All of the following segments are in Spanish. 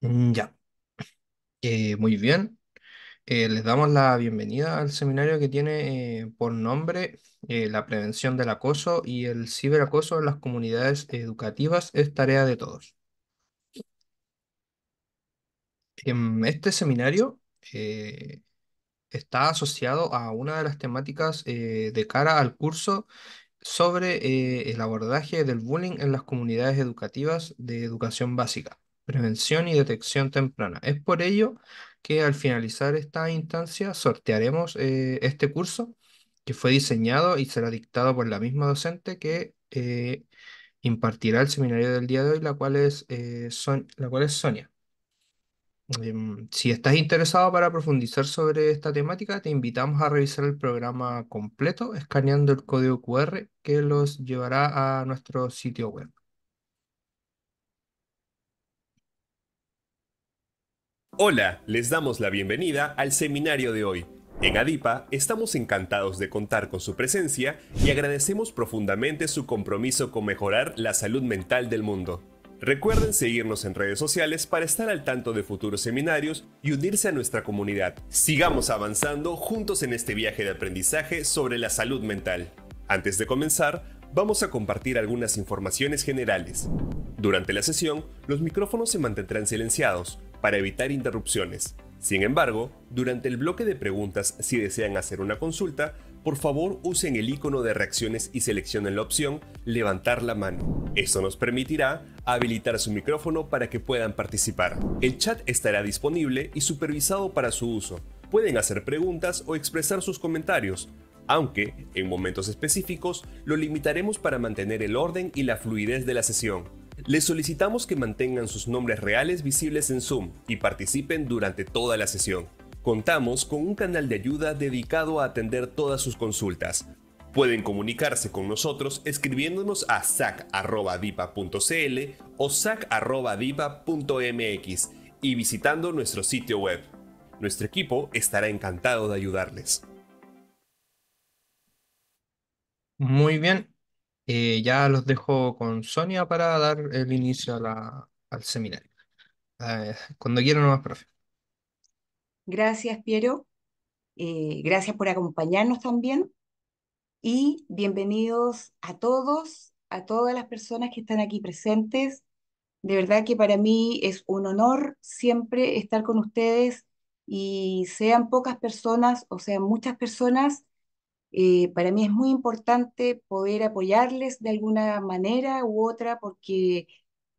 Mm, ya, eh, muy bien. Eh, les damos la bienvenida al seminario que tiene eh, por nombre La prevención del acoso y el ciberacoso en las comunidades educativas es tarea de todos. En em, Este seminario está asociado a una de las temáticas de cara al curso sobre el abordaje del bullying en las comunidades educativas de educación básica prevención y detección temprana. Es por ello que al finalizar esta instancia sortearemos eh, este curso que fue diseñado y será dictado por la misma docente que eh, impartirá el seminario del día de hoy, la cual es, eh, la cual es Sonia. Em, si estás interesado para profundizar sobre esta temática, te invitamos a revisar el programa completo escaneando el código QR que los llevará a nuestro sitio web. Hola, les damos la bienvenida al seminario de hoy. En Adipa estamos encantados de contar con su presencia y agradecemos profundamente su compromiso con mejorar la salud mental del mundo. Recuerden seguirnos en redes sociales para estar al tanto de futuros seminarios y unirse a nuestra comunidad. Sigamos avanzando juntos en este viaje de aprendizaje sobre la salud mental. Antes de comenzar, vamos a compartir algunas informaciones generales. Durante la sesión, los micrófonos se mantendrán silenciados, para evitar interrupciones. Sin embargo, durante el bloque de preguntas, si desean hacer una consulta, por favor usen el icono de reacciones y seleccionen la opción Levantar la mano. Esto nos permitirá habilitar su micrófono para que puedan participar. El chat estará disponible y supervisado para su uso. Pueden hacer preguntas o expresar sus comentarios, aunque en momentos específicos lo limitaremos para mantener el orden y la fluidez de la sesión. Les solicitamos que mantengan sus nombres reales visibles en Zoom y participen durante toda la sesión. Contamos con un canal de ayuda dedicado a atender todas sus consultas. Pueden comunicarse con nosotros escribiéndonos a sac.dipa.cl o sac.dipa.mx y visitando nuestro sitio web. Nuestro equipo estará encantado de ayudarles. Muy bien, eh, ya los dejo con Sonia para dar el inicio al seminario. Eh, cuando quieran nomás, profe. Gracias, Piero. Eh, gracias por acompañarnos también. Y bienvenidos a todos, a todas las personas que están aquí presentes. De verdad que para mí es un honor siempre estar con ustedes y sean pocas personas o sean muchas personas, eh, para mí es muy importante poder apoyarles de alguna manera u otra porque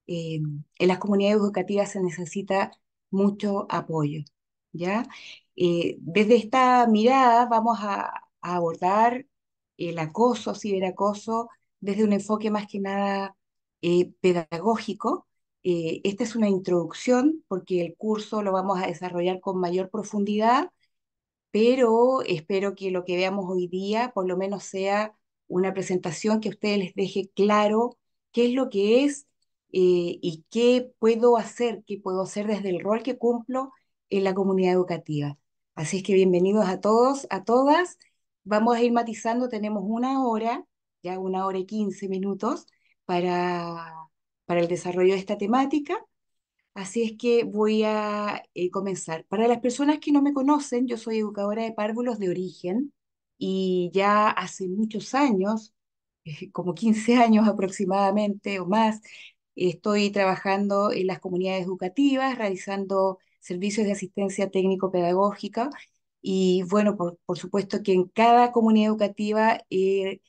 eh, en las comunidades educativas se necesita mucho apoyo. ¿ya? Eh, desde esta mirada vamos a, abordar el acoso, ciberacoso, desde un enfoque más que nada pedagógico. esta es una introducción porque el curso lo vamos a desarrollar con mayor profundidad pero espero que lo que veamos hoy día por lo menos sea una presentación que a ustedes les deje claro qué es lo que es eh, y qué puedo hacer, qué puedo hacer desde el rol que cumplo en la comunidad educativa. Así es que bienvenidos a todos, a todas. Vamos a ir matizando, tenemos una hora, ya una hora y quince minutos para, para el desarrollo de esta temática. Así es que voy a eh, comenzar. Para las personas que no me conocen, yo soy educadora de párvulos de origen y ya hace muchos años, como 15 años aproximadamente o más, estoy trabajando en las comunidades educativas, realizando servicios de asistencia técnico-pedagógica y bueno, por, supuesto que en cada comunidad educativa eh,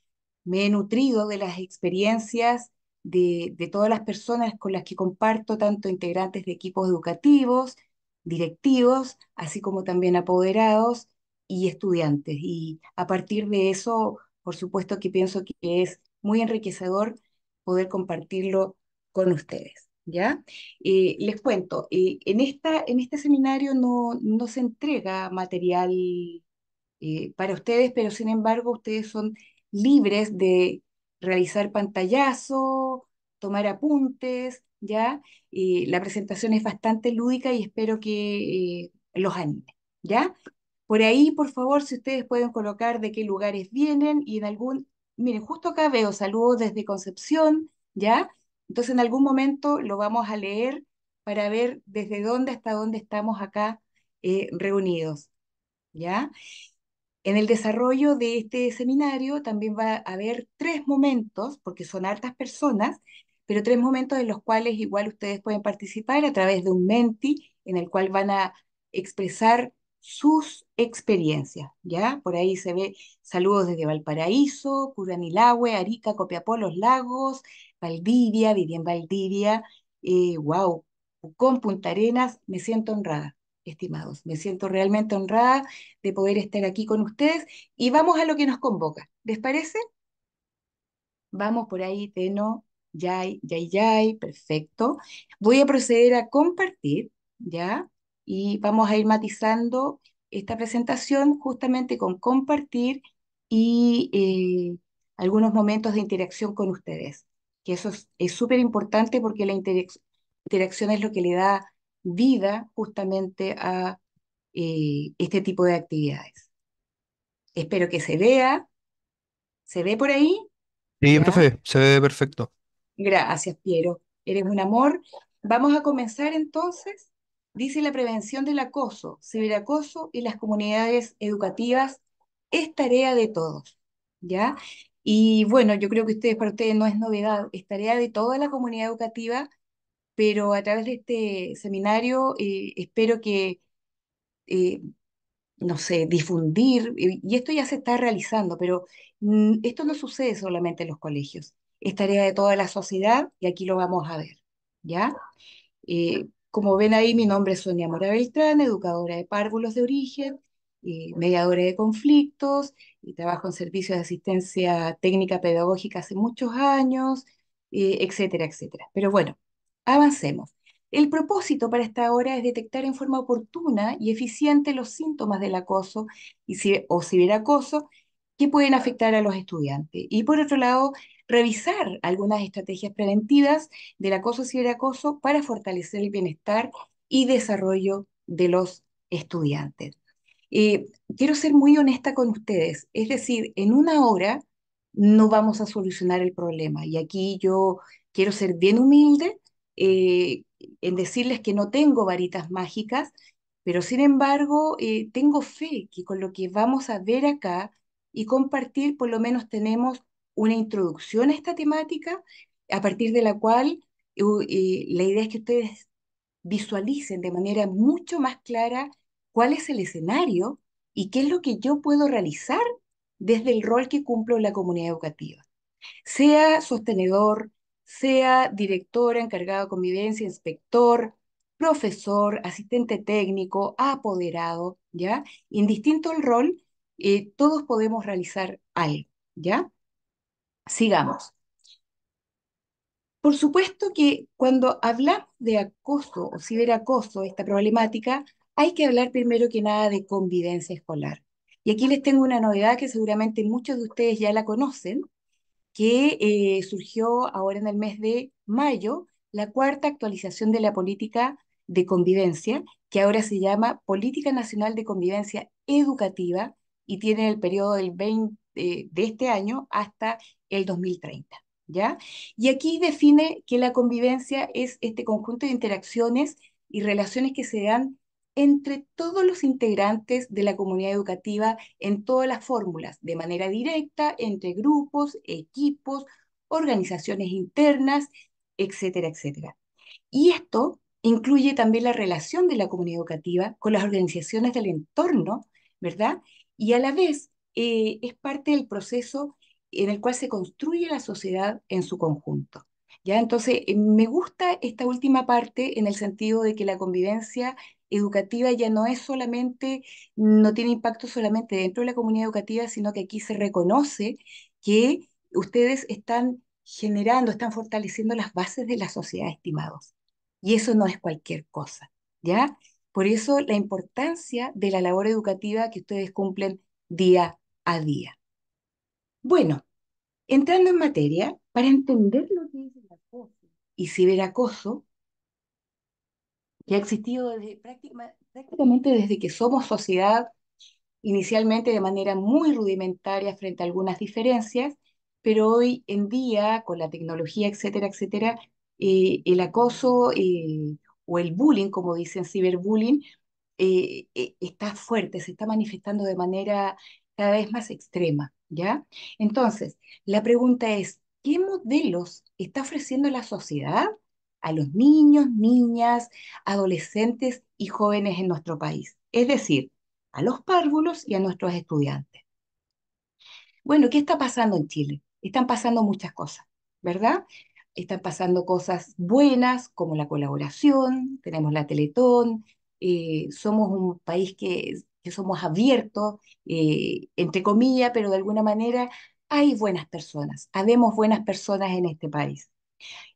me he nutrido de las experiencias de, todas las personas con las que comparto, tanto integrantes de equipos educativos, directivos, así como también apoderados y estudiantes. Y a partir de eso, por supuesto que pienso que es muy enriquecedor poder compartirlo con ustedes. ¿Ya? Eh, les cuento, eh, en, esta, en este seminario no, se entrega material eh, para ustedes, pero sin embargo ustedes son libres de realizar pantallazo, tomar apuntes, ¿ya? la presentación es bastante lúdica y espero que eh, los anime, ¿ya? Por ahí, por favor, si ustedes pueden colocar de qué lugares vienen y en algún... Miren, justo acá veo saludos desde Concepción, ¿ya? Entonces, en algún momento lo vamos a leer para ver desde dónde hasta dónde estamos acá eh, reunidos, ¿ya? En el desarrollo de este seminario también va a haber tres momentos, porque son hartas personas, pero tres momentos en los cuales igual ustedes pueden participar a través de un Menti, en el cual van a expresar sus experiencias, ¿ya? Por ahí se ve saludos desde Valparaíso, Curanilahue, Arica, Copiapó, Los Lagos, Valdivia, viví Valdivia, eh, wow, con Punta Arenas, me siento honrada estimados. Me siento realmente honrada de poder estar aquí con ustedes y vamos a lo que nos convoca. ¿Les parece? Vamos por ahí, Teno, Yay, Yay, Yay, perfecto. Voy a proceder a compartir, ¿ya? Y vamos a ir matizando esta presentación justamente con compartir y eh, algunos momentos de interacción con ustedes. Que eso es súper importante porque la interacción es lo que le da vida justamente a eh, este tipo de actividades. Espero que se vea. ¿Se ve por ahí? Sí, profe, se ve perfecto. Gracias, Piero. Eres un amor. Vamos a comenzar entonces. Dice la prevención del acoso, acoso y las comunidades educativas es tarea de todos, ¿ya? Y bueno, yo creo que ustedes, para ustedes no es novedad, es tarea de toda la comunidad educativa pero a través de este seminario eh, espero que, eh, no sé, difundir, y esto ya se está realizando, pero mm, esto no sucede solamente en los colegios, es tarea de toda la sociedad y aquí lo vamos a ver, ¿ya? Eh, como ven ahí, mi nombre es Sonia Mora Beltrán, educadora de párvulos de origen, mediadora de conflictos, y trabajo en servicios de asistencia técnica pedagógica hace muchos años, etcétera, etcétera. Pero bueno, Avancemos. El propósito para esta hora es detectar en forma oportuna y eficiente los síntomas del acoso y si o ciberacoso que pueden afectar a los estudiantes. Y por otro lado, revisar algunas estrategias preventivas del acoso ciberacoso para fortalecer el bienestar y desarrollo de los estudiantes. Eh, quiero ser muy honesta con ustedes, es decir, en una hora no vamos a solucionar el problema. Y aquí yo quiero ser bien humilde eh, en decirles que no tengo varitas mágicas, pero sin embargo eh, tengo fe que con lo que vamos a ver acá y compartir, por lo menos tenemos una introducción a esta temática, a partir de la cual eh, la idea es que ustedes visualicen de manera mucho más clara cuál es el escenario y qué es lo que yo puedo realizar desde el rol que cumplo en la comunidad educativa. Sea sostenedor, sea director, encargado de convivencia, inspector, profesor, asistente técnico, apoderado, ¿ya? Indistinto el rol, eh, todos podemos realizar algo, ¿ya? Sigamos. Por supuesto que cuando hablamos de acoso o ciberacoso, esta problemática, hay que hablar primero que nada de convivencia escolar. Y aquí les tengo una novedad que seguramente muchos de ustedes ya la conocen, que eh, surgió ahora en el mes de mayo, la cuarta actualización de la política de convivencia, que ahora se llama Política Nacional de Convivencia Educativa y tiene el periodo del eh, de este año hasta el 2030. ¿ya? Y aquí define que la convivencia es este conjunto de interacciones y relaciones que se dan entre todos los integrantes de la comunidad educativa en todas las fórmulas, de manera directa, entre grupos, equipos, organizaciones internas, etcétera, etcétera. Y esto incluye también la relación de la comunidad educativa con las organizaciones del entorno, ¿verdad? Y a la vez eh, es parte del proceso en el cual se construye la sociedad en su conjunto. ¿ya? Entonces, eh, me gusta esta última parte en el sentido de que la convivencia educativa ya no es solamente, no tiene impacto solamente dentro de la comunidad educativa, sino que aquí se reconoce que ustedes están generando, están fortaleciendo las bases de la sociedad, estimados. Y eso no es cualquier cosa, ¿ya? Por eso la importancia de la labor educativa que ustedes cumplen día a día. Bueno, entrando en materia, para entender lo que es el acoso y ciberacoso, que ha existido prácticamente desde que somos sociedad, inicialmente de manera muy rudimentaria frente a algunas diferencias, pero hoy en día, con la tecnología, etcétera, etcétera, eh, el acoso eh, o el bullying, como dicen ciberbullying, eh, está fuerte, se está manifestando de manera cada vez más extrema, ¿ya? Entonces, la pregunta es, ¿qué modelos está ofreciendo la sociedad a los niños, niñas, adolescentes y jóvenes en nuestro país, es decir, a los párvulos y a nuestros estudiantes. Bueno, ¿qué está pasando en Chile? Están pasando muchas cosas, ¿verdad? Están pasando cosas buenas como la colaboración, tenemos la Teletón, eh, somos un país que, somos abiertos, eh, entre comillas, pero de alguna manera hay buenas personas, habemos buenas personas en este país.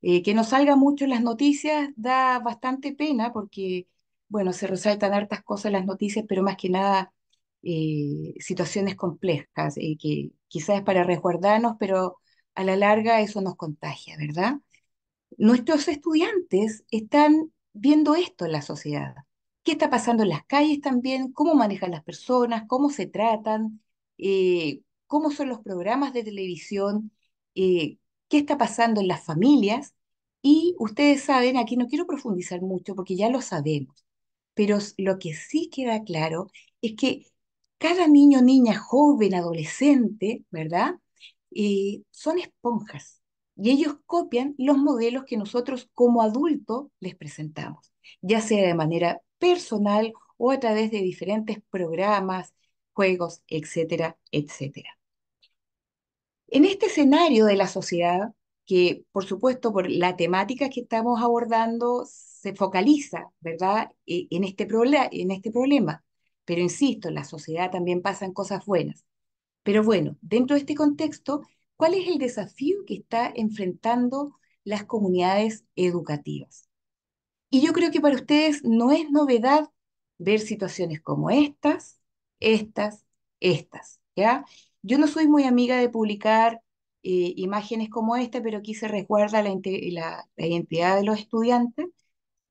Eh, que no salga mucho en las noticias da bastante pena porque, bueno, se resaltan hartas cosas las noticias, pero más que nada eh, situaciones complejas, eh, que quizás para resguardarnos, pero a la larga eso nos contagia, ¿verdad? Nuestros estudiantes están viendo esto en la sociedad. ¿Qué está pasando en las calles también? ¿Cómo manejan las personas? ¿Cómo se tratan? ¿Cómo son los programas de televisión? qué está pasando en las familias. Y ustedes saben, aquí no quiero profundizar mucho porque ya lo sabemos, pero lo que sí queda claro es que cada niño, niña, joven, adolescente, ¿verdad? Eh, son esponjas y ellos copian los modelos que nosotros como adultos les presentamos, ya sea de manera personal o a través de diferentes programas, juegos, etcétera, etcétera. En este escenario de la sociedad, que por supuesto por la temática que estamos abordando se focaliza, ¿verdad?, e, en este, en este problema. Pero insisto, en la sociedad también pasan cosas buenas. Pero bueno, dentro de este contexto, ¿cuál es el desafío que está enfrentando las comunidades educativas? Y yo creo que para ustedes no es novedad ver situaciones como estas, estas, estas, ¿ya? Yo no soy muy amiga de publicar eh, imágenes como esta, pero aquí se resguarda la, identidad de los estudiantes.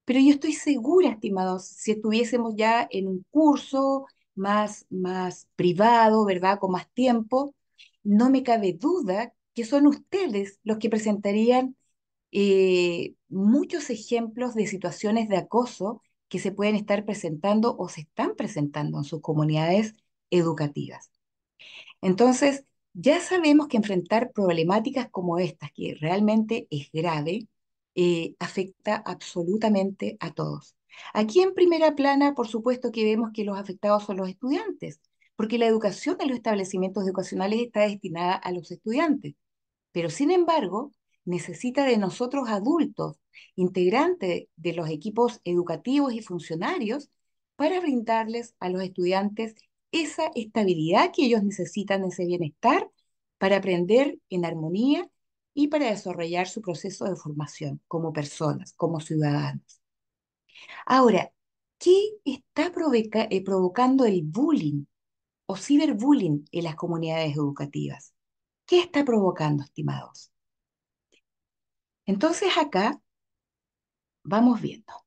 Pero yo estoy segura, estimados, si estuviésemos ya en un curso más, más privado, ¿verdad? Con más tiempo, no me cabe duda que son ustedes los que presentarían eh, muchos ejemplos de situaciones de acoso que se pueden estar presentando o se están presentando en sus comunidades educativas. Entonces, ya sabemos que enfrentar problemáticas como estas, que realmente es grave, eh, afecta absolutamente a todos. Aquí en primera plana, por supuesto que vemos que los afectados son los estudiantes, porque la educación en los establecimientos educacionales está destinada a los estudiantes. Pero sin embargo, necesita de nosotros adultos, integrantes de los equipos educativos y funcionarios, para brindarles a los estudiantes esa estabilidad que ellos necesitan, ese bienestar, para aprender en armonía y para desarrollar su proceso de formación como personas, como ciudadanos. Ahora, ¿qué está eh, provocando el bullying o ciberbullying en las comunidades educativas? ¿Qué está provocando, estimados? Entonces acá vamos viendo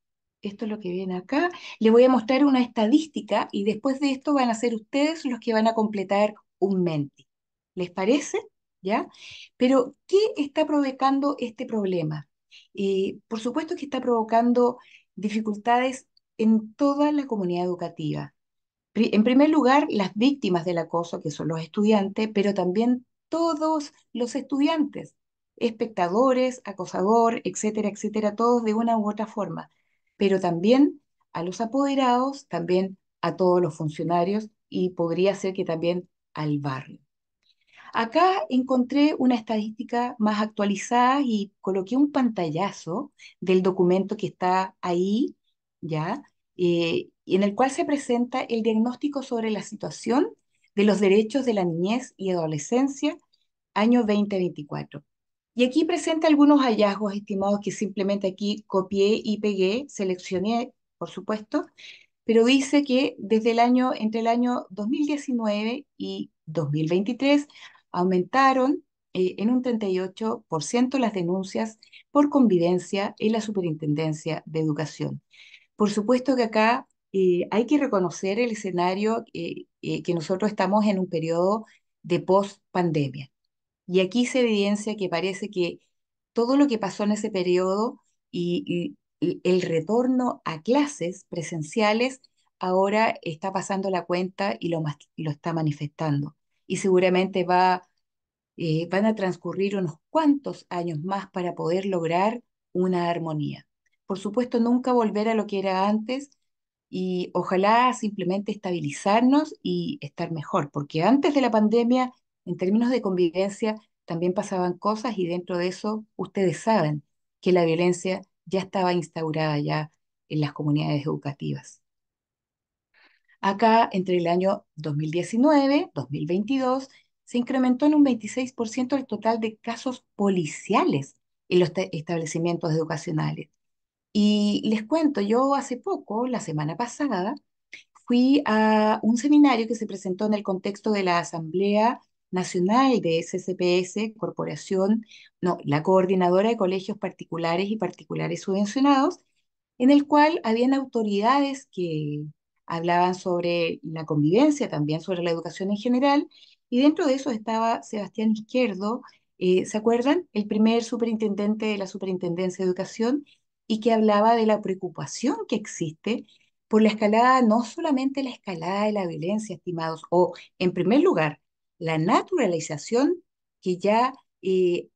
esto es lo que viene acá. Le voy a mostrar una estadística y después de esto van a ser ustedes los que van a completar un menti. ¿Les parece? ¿Ya? Pero, ¿qué está provocando este problema? Eh, por supuesto que está provocando dificultades en toda la comunidad educativa. En primer lugar, las víctimas del acoso, que son los estudiantes, pero también todos los estudiantes, espectadores, acosador, etcétera, etcétera, todos de una u otra forma pero también a los apoderados, también a todos los funcionarios y podría ser que también al barrio. Acá encontré una estadística más actualizada y coloqué un pantallazo del documento que está ahí, ¿ya? Eh, en el cual se presenta el diagnóstico sobre la situación de los derechos de la niñez y adolescencia año 2024. Y aquí presenta algunos hallazgos, estimados, que simplemente aquí copié y pegué, seleccioné, por supuesto, pero dice que desde el año, entre el año 2019 y 2023 aumentaron eh, en un 38% las denuncias por convivencia en la Superintendencia de Educación. Por supuesto que acá eh, hay que reconocer el escenario eh, que nosotros estamos en un periodo de post-pandemia. Y aquí se evidencia que parece que todo lo que pasó en ese periodo y, el retorno a clases presenciales ahora está pasando la cuenta y lo, lo está manifestando. Y seguramente va, eh, van a transcurrir unos cuantos años más para poder lograr una armonía. Por supuesto, nunca volver a lo que era antes y ojalá simplemente estabilizarnos y estar mejor, porque antes de la pandemia en términos de convivencia también pasaban cosas y dentro de eso ustedes saben que la violencia ya estaba instaurada ya en las comunidades educativas. Acá, entre el año 2019-2022, se incrementó en un 26% el total de casos policiales en los establecimientos educacionales. Y les cuento, yo hace poco, la semana pasada, fui a un seminario que se presentó en el contexto de la Asamblea Nacional de SCPS, Corporación, no, la Coordinadora de Colegios Particulares y Particulares Subvencionados, en el cual habían autoridades que hablaban sobre la convivencia, también sobre la educación en general, y dentro de eso estaba Sebastián Izquierdo, eh, ¿se acuerdan? El primer superintendente de la Superintendencia de Educación y que hablaba de la preocupación que existe por la escalada, no solamente la escalada de la violencia, estimados, o en primer lugar, la naturalización que ya eh,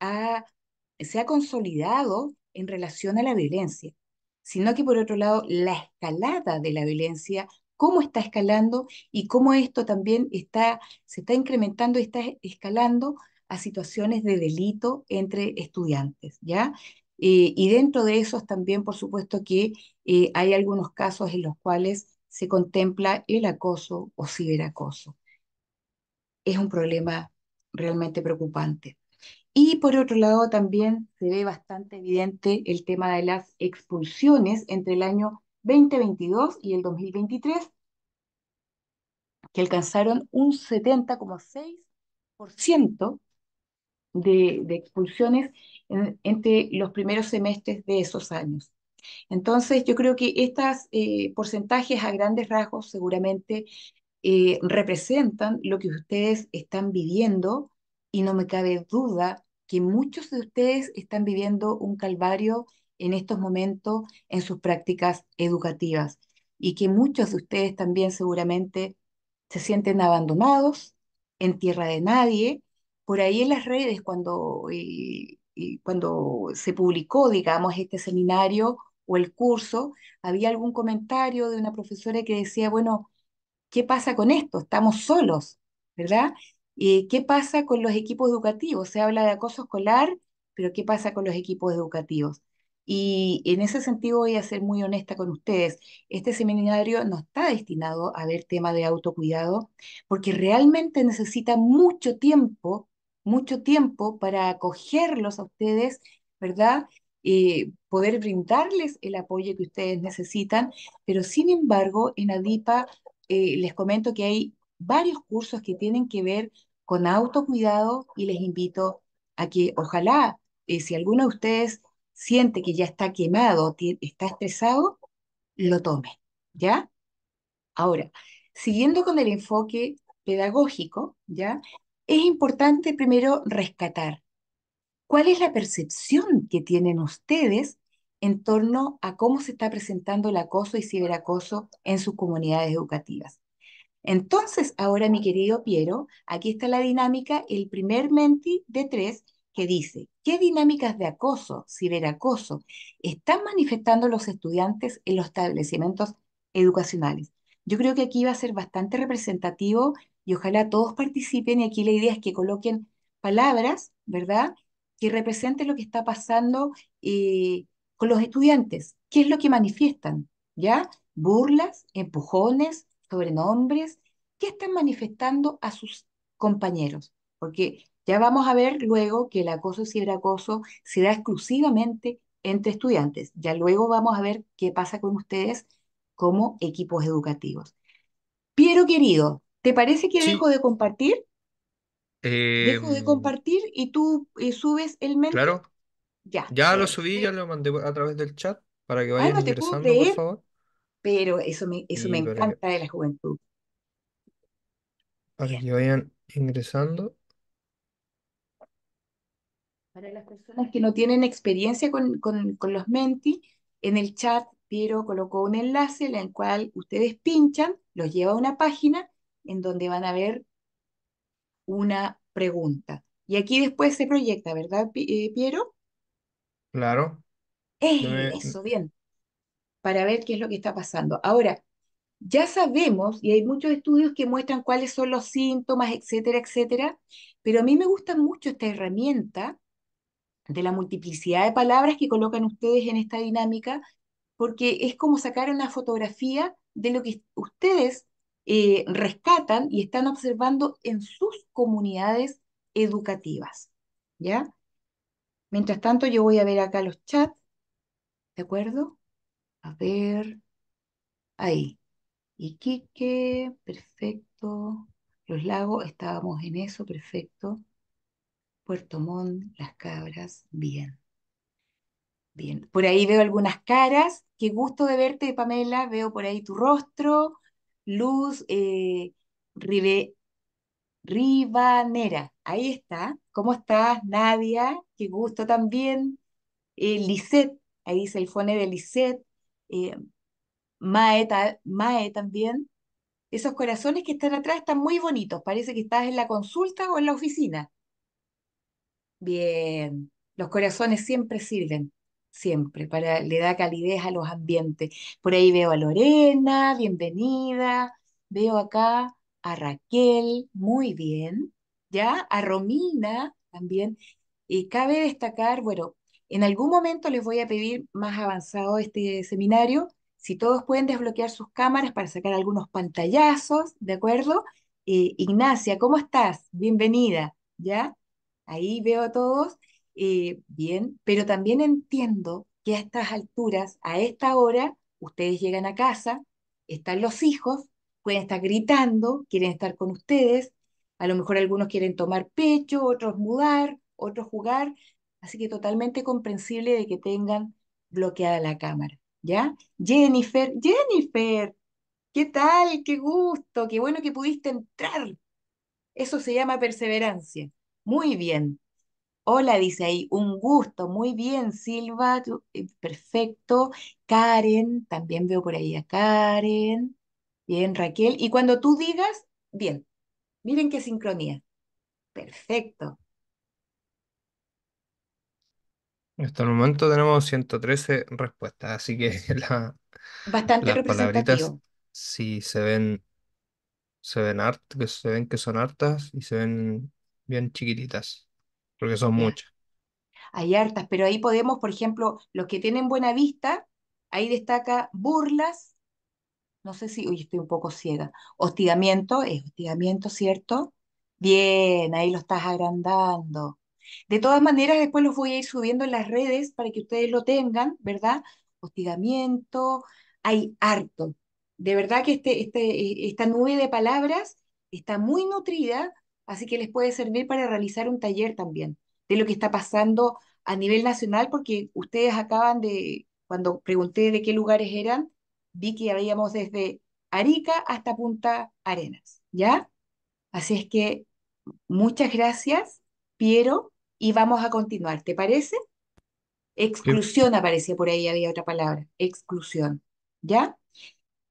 se ha consolidado en relación a la violencia, sino que por otro lado la escalada de la violencia, cómo está escalando y cómo esto también está, se está incrementando y está escalando a situaciones de delito entre estudiantes, ¿ya? Eh, y dentro de eso también, por supuesto, que eh, hay algunos casos en los cuales se contempla el acoso o ciberacoso es un problema realmente preocupante. Y por otro lado, también se ve bastante evidente el tema de las expulsiones entre el año 2022 y el 2023, que alcanzaron un 70,6% de, expulsiones entre los primeros semestres de esos años. Entonces, yo creo que estos eh, porcentajes a grandes rasgos seguramente eh, representan lo que ustedes están viviendo y no me cabe duda que muchos de ustedes están viviendo un calvario en estos momentos en sus prácticas educativas y que muchos de ustedes también seguramente se sienten abandonados, en tierra de nadie. Por ahí en las redes, cuando, eh, eh, cuando se publicó, digamos, este seminario o el curso, había algún comentario de una profesora que decía, bueno, ¿Qué pasa con esto? Estamos solos, ¿verdad? Eh, ¿Qué pasa con los equipos educativos? Se habla de acoso escolar, pero ¿qué pasa con los equipos educativos? Y en ese sentido voy a ser muy honesta con ustedes. Este seminario no está destinado a ver tema de autocuidado porque realmente necesita mucho tiempo, mucho tiempo para acogerlos a ustedes, ¿verdad? Eh, poder brindarles el apoyo que ustedes necesitan, pero sin embargo en ADIPA eh, les comento que hay varios cursos que tienen que ver con autocuidado y les invito a que ojalá, eh, si alguno de ustedes siente que ya está quemado, está estresado, lo tome, ¿ya? Ahora, siguiendo con el enfoque pedagógico, ¿ya? Es importante primero rescatar cuál es la percepción que tienen ustedes en torno a cómo se está presentando el acoso y ciberacoso en sus comunidades educativas. Entonces, ahora mi querido Piero, aquí está la dinámica, el primer menti de tres que dice, ¿qué dinámicas de acoso, ciberacoso, están manifestando los estudiantes en los establecimientos educacionales? Yo creo que aquí va a ser bastante representativo y ojalá todos participen y aquí la idea es que coloquen palabras, ¿verdad? Que representen lo que está pasando y... Eh, con los estudiantes. ¿Qué es lo que manifiestan? ¿Ya? Burlas, empujones, sobrenombres. ¿Qué están manifestando a sus compañeros? Porque ya vamos a ver luego que el acoso y ciberacoso se da exclusivamente entre estudiantes. Ya luego vamos a ver qué pasa con ustedes como equipos educativos. Piero querido, ¿te parece que dejo de compartir? Eh, dejo de compartir y tú eh, subes el mensaje. Claro. Ya, lo subí, ya lo mandé a través del chat para que ah, vayan ingresando, por favor. pero eso me, eso me encanta de la juventud. para que vayan ingresando. Para las personas que no tienen experiencia con, con- los Menti, en el chat Piero colocó un enlace en el cual ustedes pinchan, los lleva a una página en donde van a ver una pregunta. Y aquí después se proyecta, ¿verdad, eh, Piero? Claro. Eh, eso, bien, para ver qué es lo que está pasando. Ahora, ya sabemos, y hay muchos estudios que muestran cuáles son los síntomas, etcétera, etcétera, pero a mí me gusta mucho esta herramienta de la multiplicidad de palabras que colocan ustedes en esta dinámica, porque es como sacar una fotografía de lo que ustedes eh, rescatan y están observando en sus comunidades educativas, ¿ya? Mientras tanto, yo voy a ver acá los chats, ¿de acuerdo? A ver, ahí. Iquique, perfecto. Los lagos, estábamos en eso, perfecto. Puerto Montt, Las Cabras, bien. Bien, por ahí veo algunas caras. Qué gusto de verte, Pamela. Veo por ahí tu rostro. Luz, eh, Rive, Rivanera, Ahí está. ¿Cómo estás, Nadia? Qué gusto también. Eh, ahí dice el fone de Lisette. Eh, Mae, también. Esos corazones que están atrás están muy bonitos. Parece que estás en la consulta o en la oficina. Bien. Los corazones siempre sirven, siempre, para, le da calidez a los ambientes. Por ahí veo a Lorena, bienvenida. Veo acá a Raquel, muy bien, ¿ya? A Romina también. cabe destacar, bueno, en algún momento les voy a pedir más avanzado este seminario, si todos pueden desbloquear sus cámaras para sacar algunos pantallazos, ¿de acuerdo? Eh, Ignacia, ¿cómo estás? Bienvenida, ¿ya? Ahí veo a todos. Eh, bien, pero también entiendo que a estas alturas, a esta hora, ustedes llegan a casa, están los hijos, pueden estar gritando, quieren estar con ustedes, a lo mejor algunos quieren tomar pecho, otros mudar, otros jugar, así que totalmente comprensible de que tengan bloqueada la cámara, ¿ya? Jennifer, Jennifer, ¿qué tal? Qué gusto, qué bueno que pudiste entrar. Eso se llama perseverancia. Muy bien. Hola, dice ahí, un gusto, muy bien, Silva, eh, perfecto. Karen, también veo por ahí a Karen. Bien, Raquel. Y cuando tú digas, bien, miren qué sincronía. Perfecto. Hasta este el momento tenemos 113 respuestas, así que la, Bastante las palabritas sí se ven, se ven que se ven que son hartas y se ven bien chiquititas, porque son muchas. Hay hartas, pero ahí podemos, por ejemplo, los que tienen buena vista, ahí destaca burlas, no sé si, hoy estoy un poco ciega. Hostigamiento, es hostigamiento, ¿cierto? Bien, ahí lo estás agrandando. De todas maneras, después los voy a ir subiendo en las redes para que ustedes lo tengan, ¿verdad? Hostigamiento, hay harto. De verdad que este, este, e, esta nube de palabras está muy nutrida, así que les puede servir para realizar un taller también de lo que está pasando a nivel nacional, porque ustedes acaban de, cuando pregunté de qué lugares eran, vi que habíamos desde Arica hasta Punta Arenas, ¿ya? Así es que muchas gracias, Piero, y vamos a continuar, ¿te parece? Exclusión aparecía por ahí, había otra palabra, exclusión, ¿ya?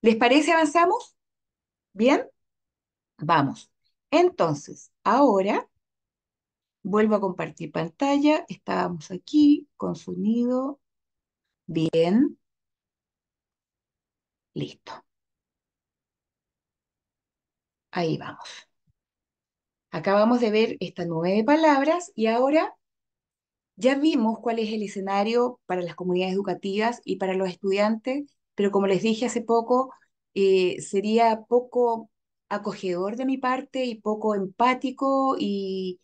¿Les parece avanzamos? ¿Bien? Vamos. Entonces, ahora vuelvo a compartir pantalla, estábamos aquí con sonido, bien. Listo. Ahí vamos. Acabamos de ver estas nueve palabras y ahora ya vimos cuál es el escenario para las comunidades educativas y para los estudiantes, pero como les dije hace poco, eh, sería poco acogedor de mi parte y poco empático y,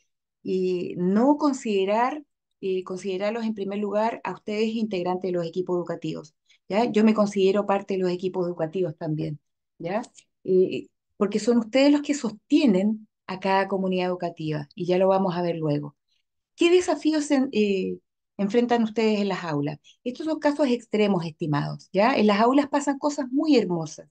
no considerar, eh, considerarlos en primer lugar a ustedes integrantes de los equipos educativos. Yo me considero parte de los equipos educativos también, ¿ya? porque son ustedes los que sostienen a cada comunidad educativa y ya lo vamos a ver luego. ¿Qué desafíos eh, enfrentan ustedes en las aulas? Estos son casos extremos, estimados, ¿ya? En las aulas pasan cosas muy hermosas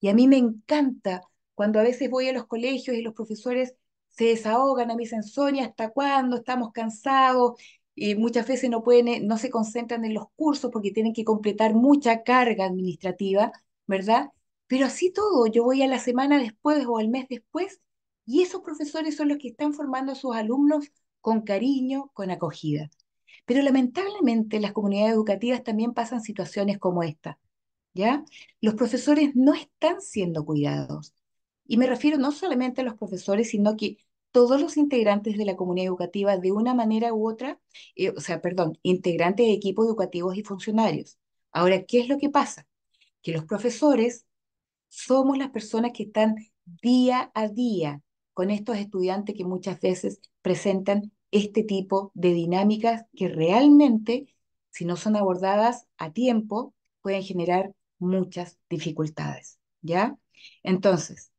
y a mí me encanta cuando a veces voy a los colegios y los profesores se desahogan, a mí dicen, Sonia, ¿hasta cuándo? Estamos cansados, y muchas veces no, pueden, eh, no se concentran en los cursos porque tienen que completar mucha carga administrativa, ¿verdad? Pero así todo, yo voy a la semana después o al mes después y esos profesores son los que están formando a sus alumnos con cariño, con acogida. Pero lamentablemente las comunidades educativas también pasan situaciones como esta, ¿ya? Los profesores no están siendo cuidados. Y me refiero no solamente a los profesores, sino que todos los integrantes de la comunidad educativa de una manera u otra, eh, o sea, perdón, integrantes de equipos educativos y funcionarios. Ahora, ¿qué es lo que pasa? Que los profesores somos las personas que están día a día con estos estudiantes que muchas veces presentan este tipo de dinámicas que realmente, si no son abordadas a tiempo, pueden generar muchas dificultades, ¿ya? Entonces,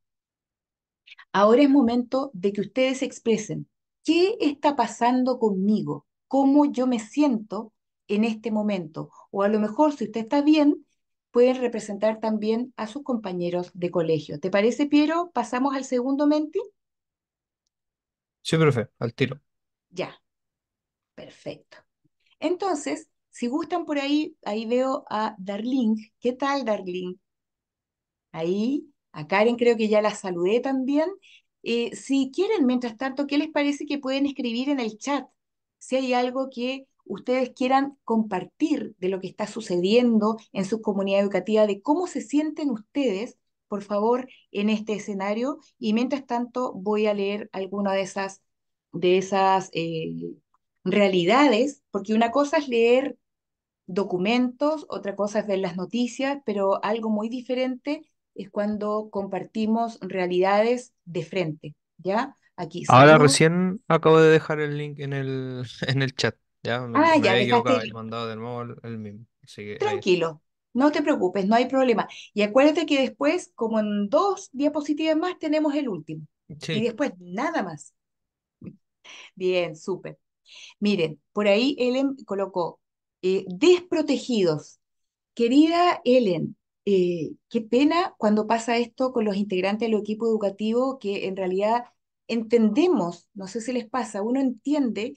Ahora es momento de que ustedes expresen qué está pasando conmigo, cómo yo me siento en este momento. O a lo mejor, si usted está bien, pueden representar también a sus compañeros de colegio. ¿Te parece, Piero? ¿Pasamos al segundo mente? Sí, profe, al tiro. Ya, perfecto. Entonces, si gustan por ahí, ahí veo a Darling. ¿Qué tal, Darling? Ahí, a Karen creo que ya la saludé también. Eh, si quieren, mientras tanto, ¿qué les parece que pueden escribir en el chat? Si hay algo que ustedes quieran compartir de lo que está sucediendo en su comunidad educativa, de cómo se sienten ustedes, por favor, en este escenario. Y mientras tanto, voy a leer alguna de esas, de esas eh, realidades, porque una cosa es leer documentos, otra cosa es ver las noticias, pero algo muy diferente es cuando compartimos realidades de frente, ¿ya? Aquí. Ahora recién acabo de dejar el link en el, en el chat, ¿ya? ah, ya, mandado de nuevo el, mismo. Tranquilo, no te preocupes, no hay problema. Y acuérdate que después, como en dos diapositivas más, tenemos el último. Y después nada más. Bien, súper. Miren, por ahí Ellen colocó eh, desprotegidos. Querida Ellen, eh, qué pena cuando pasa esto con los integrantes del equipo educativo que en realidad entendemos, no sé si les pasa, uno entiende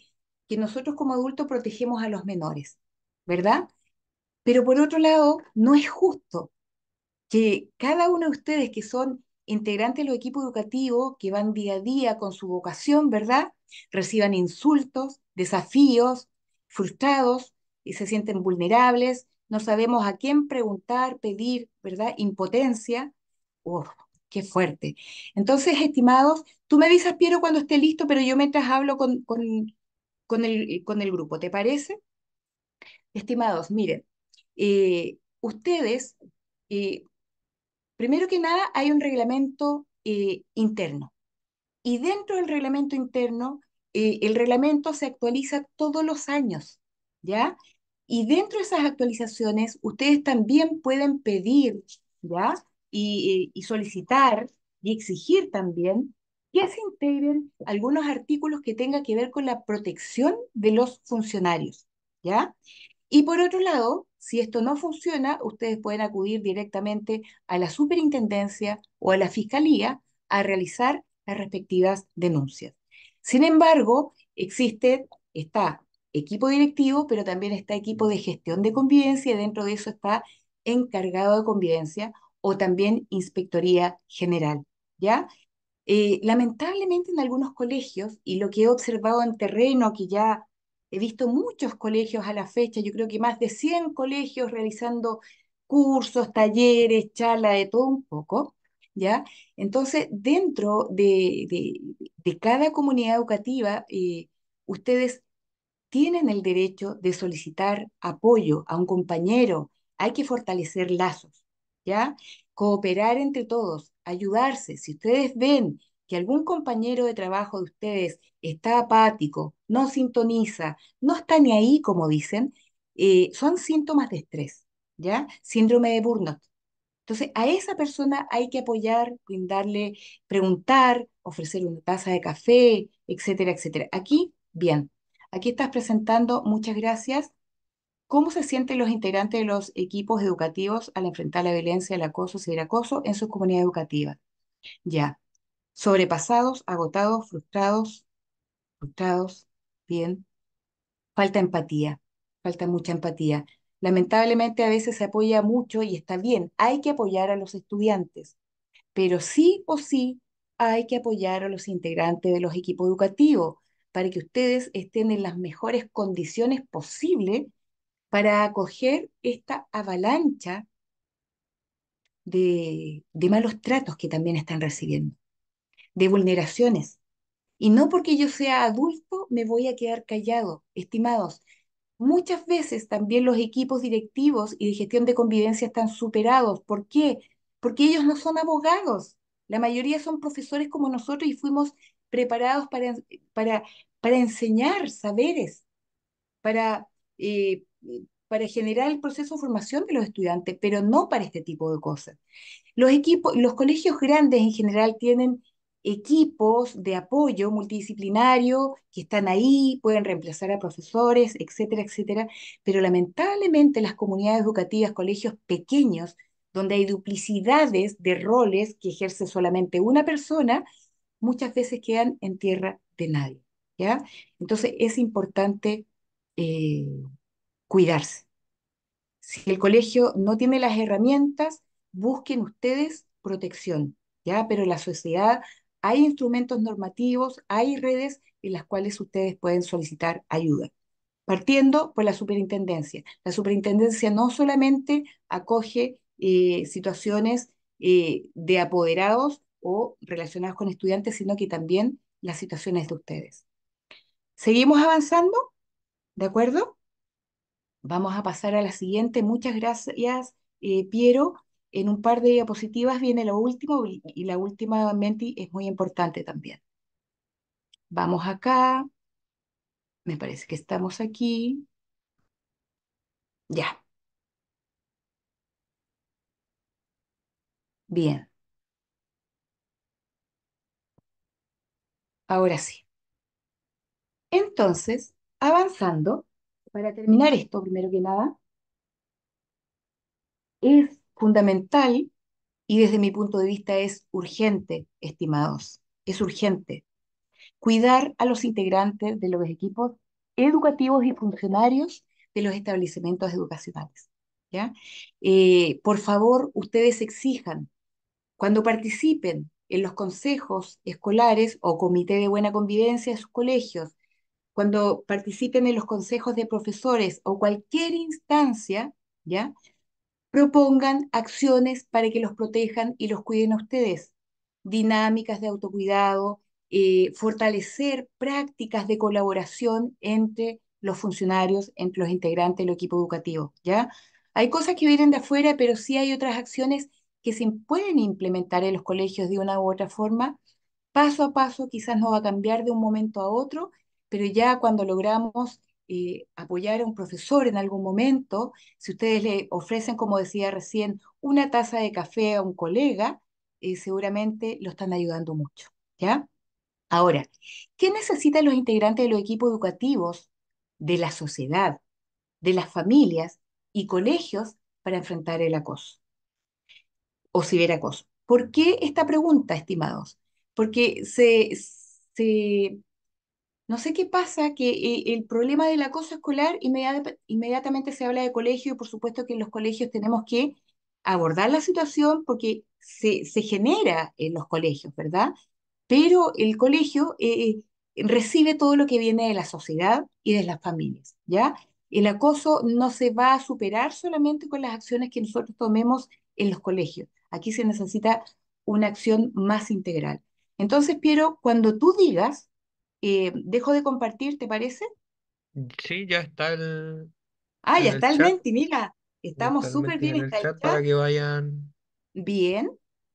que nosotros como adultos protegemos a los menores, ¿verdad? Pero por otro lado, no es justo que cada uno de ustedes que son integrantes del equipo educativo, que van día a día con su vocación, ¿verdad? Reciban insultos, desafíos, frustrados y se sienten vulnerables, no sabemos a quién preguntar, pedir, ¿verdad? Impotencia. Uf, qué fuerte. Entonces, estimados, tú me avisas, Piero, cuando esté listo, pero yo mientras hablo con, con, con, el, con el grupo, ¿te parece? Estimados, miren, eh, ustedes, eh, primero que nada, hay un reglamento eh, interno. Y dentro del reglamento interno, el reglamento se actualiza todos los años, ¿ya? Y dentro de esas actualizaciones, ustedes también pueden pedir, ¿ya? Y, eh, solicitar y exigir también que se integren algunos artículos que tengan que ver con la protección de los funcionarios, ¿ya? Y por otro lado, si esto no funciona, ustedes pueden acudir directamente a la superintendencia o a la fiscalía a realizar las respectivas denuncias. Sin embargo, existe, esta equipo directivo, pero también está equipo de gestión de convivencia y dentro de eso está encargado de convivencia o también inspectoría general, ¿ya? Eh, lamentablemente en algunos colegios, y lo que he observado en terreno, que ya he visto muchos colegios a la fecha, yo creo que más de 100 colegios realizando cursos, talleres, charlas, de todo un poco, ¿ya? Entonces, dentro de, cada comunidad educativa, eh, ustedes tienen el derecho de solicitar apoyo a un compañero. Hay que fortalecer lazos, ¿ya? Cooperar entre todos, ayudarse. Si ustedes ven que algún compañero de trabajo de ustedes está apático, no sintoniza, no está ni ahí, como dicen, eh, son síntomas de estrés, ¿ya? Síndrome de burnout. Entonces, a esa persona hay que apoyar, brindarle, preguntar, ofrecer una taza de café, etcétera, etcétera. Aquí, bien, Aquí estás presentando, muchas gracias. ¿Cómo se sienten los integrantes de los equipos educativos al enfrentar la violencia, el acoso, el acoso en su comunidad educativa? Ya, sobrepasados, agotados, frustrados, frustrados, bien. Falta empatía, falta mucha empatía. Lamentablemente a veces se apoya mucho y está bien, hay que apoyar a los estudiantes, pero sí o sí hay que apoyar a los integrantes de los equipos educativos, para que ustedes estén en las mejores condiciones posibles para acoger esta avalancha de, malos tratos que también están recibiendo, de vulneraciones. Y no porque yo sea adulto me voy a quedar callado, estimados. Muchas veces también los equipos directivos y de gestión de convivencia están superados. ¿Por qué? Porque ellos no son abogados. La mayoría son profesores como nosotros y fuimos preparados para, para, enseñar saberes, para, eh, para generar el proceso de formación de los estudiantes, pero no para este tipo de cosas. Los, equipos, los colegios grandes en general tienen equipos de apoyo multidisciplinario que están ahí, pueden reemplazar a profesores, etcétera, etcétera, pero lamentablemente las comunidades educativas, colegios pequeños, donde hay duplicidades de roles que ejerce solamente una persona, muchas veces quedan en tierra de nadie. ¿ya? Entonces es importante eh, cuidarse. Si el colegio no tiene las herramientas, busquen ustedes protección, ¿ya? Pero en la sociedad hay instrumentos normativos, hay redes en las cuales ustedes pueden solicitar ayuda. Partiendo por la superintendencia. La superintendencia no solamente acoge eh, situaciones eh, de apoderados, o relacionados con estudiantes, sino que también las situaciones de ustedes. ¿Seguimos avanzando? ¿De acuerdo? Vamos a pasar a la siguiente. Muchas gracias, eh, Piero. En un par de diapositivas viene lo último y la última, Menti, es muy importante también. Vamos acá. Me parece que estamos aquí. Ya. Bien. Ahora sí. Entonces, avanzando, para terminar esto, primero que nada, es fundamental y desde mi punto de vista es urgente, estimados, es urgente cuidar a los integrantes de los equipos educativos y funcionarios de los establecimientos educacionales. ¿ya? Eh, por favor, ustedes exijan, cuando participen en los consejos escolares o comité de buena convivencia de sus colegios, cuando participen en los consejos de profesores o cualquier instancia, ¿ya? Propongan acciones para que los protejan y los cuiden a ustedes. Dinámicas de autocuidado, eh, fortalecer prácticas de colaboración entre los funcionarios, entre los integrantes del equipo educativo, ¿ya? Hay cosas que vienen de afuera, pero sí hay otras acciones que se pueden implementar en los colegios de una u otra forma, paso a paso, quizás no va a cambiar de un momento a otro, pero ya cuando logramos eh, apoyar a un profesor en algún momento, si ustedes le ofrecen, como decía recién, una taza de café a un colega, eh, seguramente lo están ayudando mucho, ¿ya? Ahora, ¿qué necesitan los integrantes de los equipos educativos, de la sociedad, de las familias y colegios para enfrentar el acoso? o ciberacoso. ¿Por qué esta pregunta, estimados? Porque se, se no sé qué pasa, que eh, el problema del acoso escolar inmediatamente se habla de colegio y por supuesto que en los colegios tenemos que abordar la situación porque se, se genera en los colegios, ¿verdad? Pero el colegio eh, eh, recibe todo lo que viene de la sociedad y de las familias, ¿ya? El acoso no se va a superar solamente con las acciones que nosotros tomemos en los colegios, Aquí se necesita una acción más integral. Entonces, Piero, cuando tú digas, eh, dejo de compartir, ¿te parece? Sí, ya está el... Ah, ya está el chat. mira, estamos súper bien, para que vayan Bien.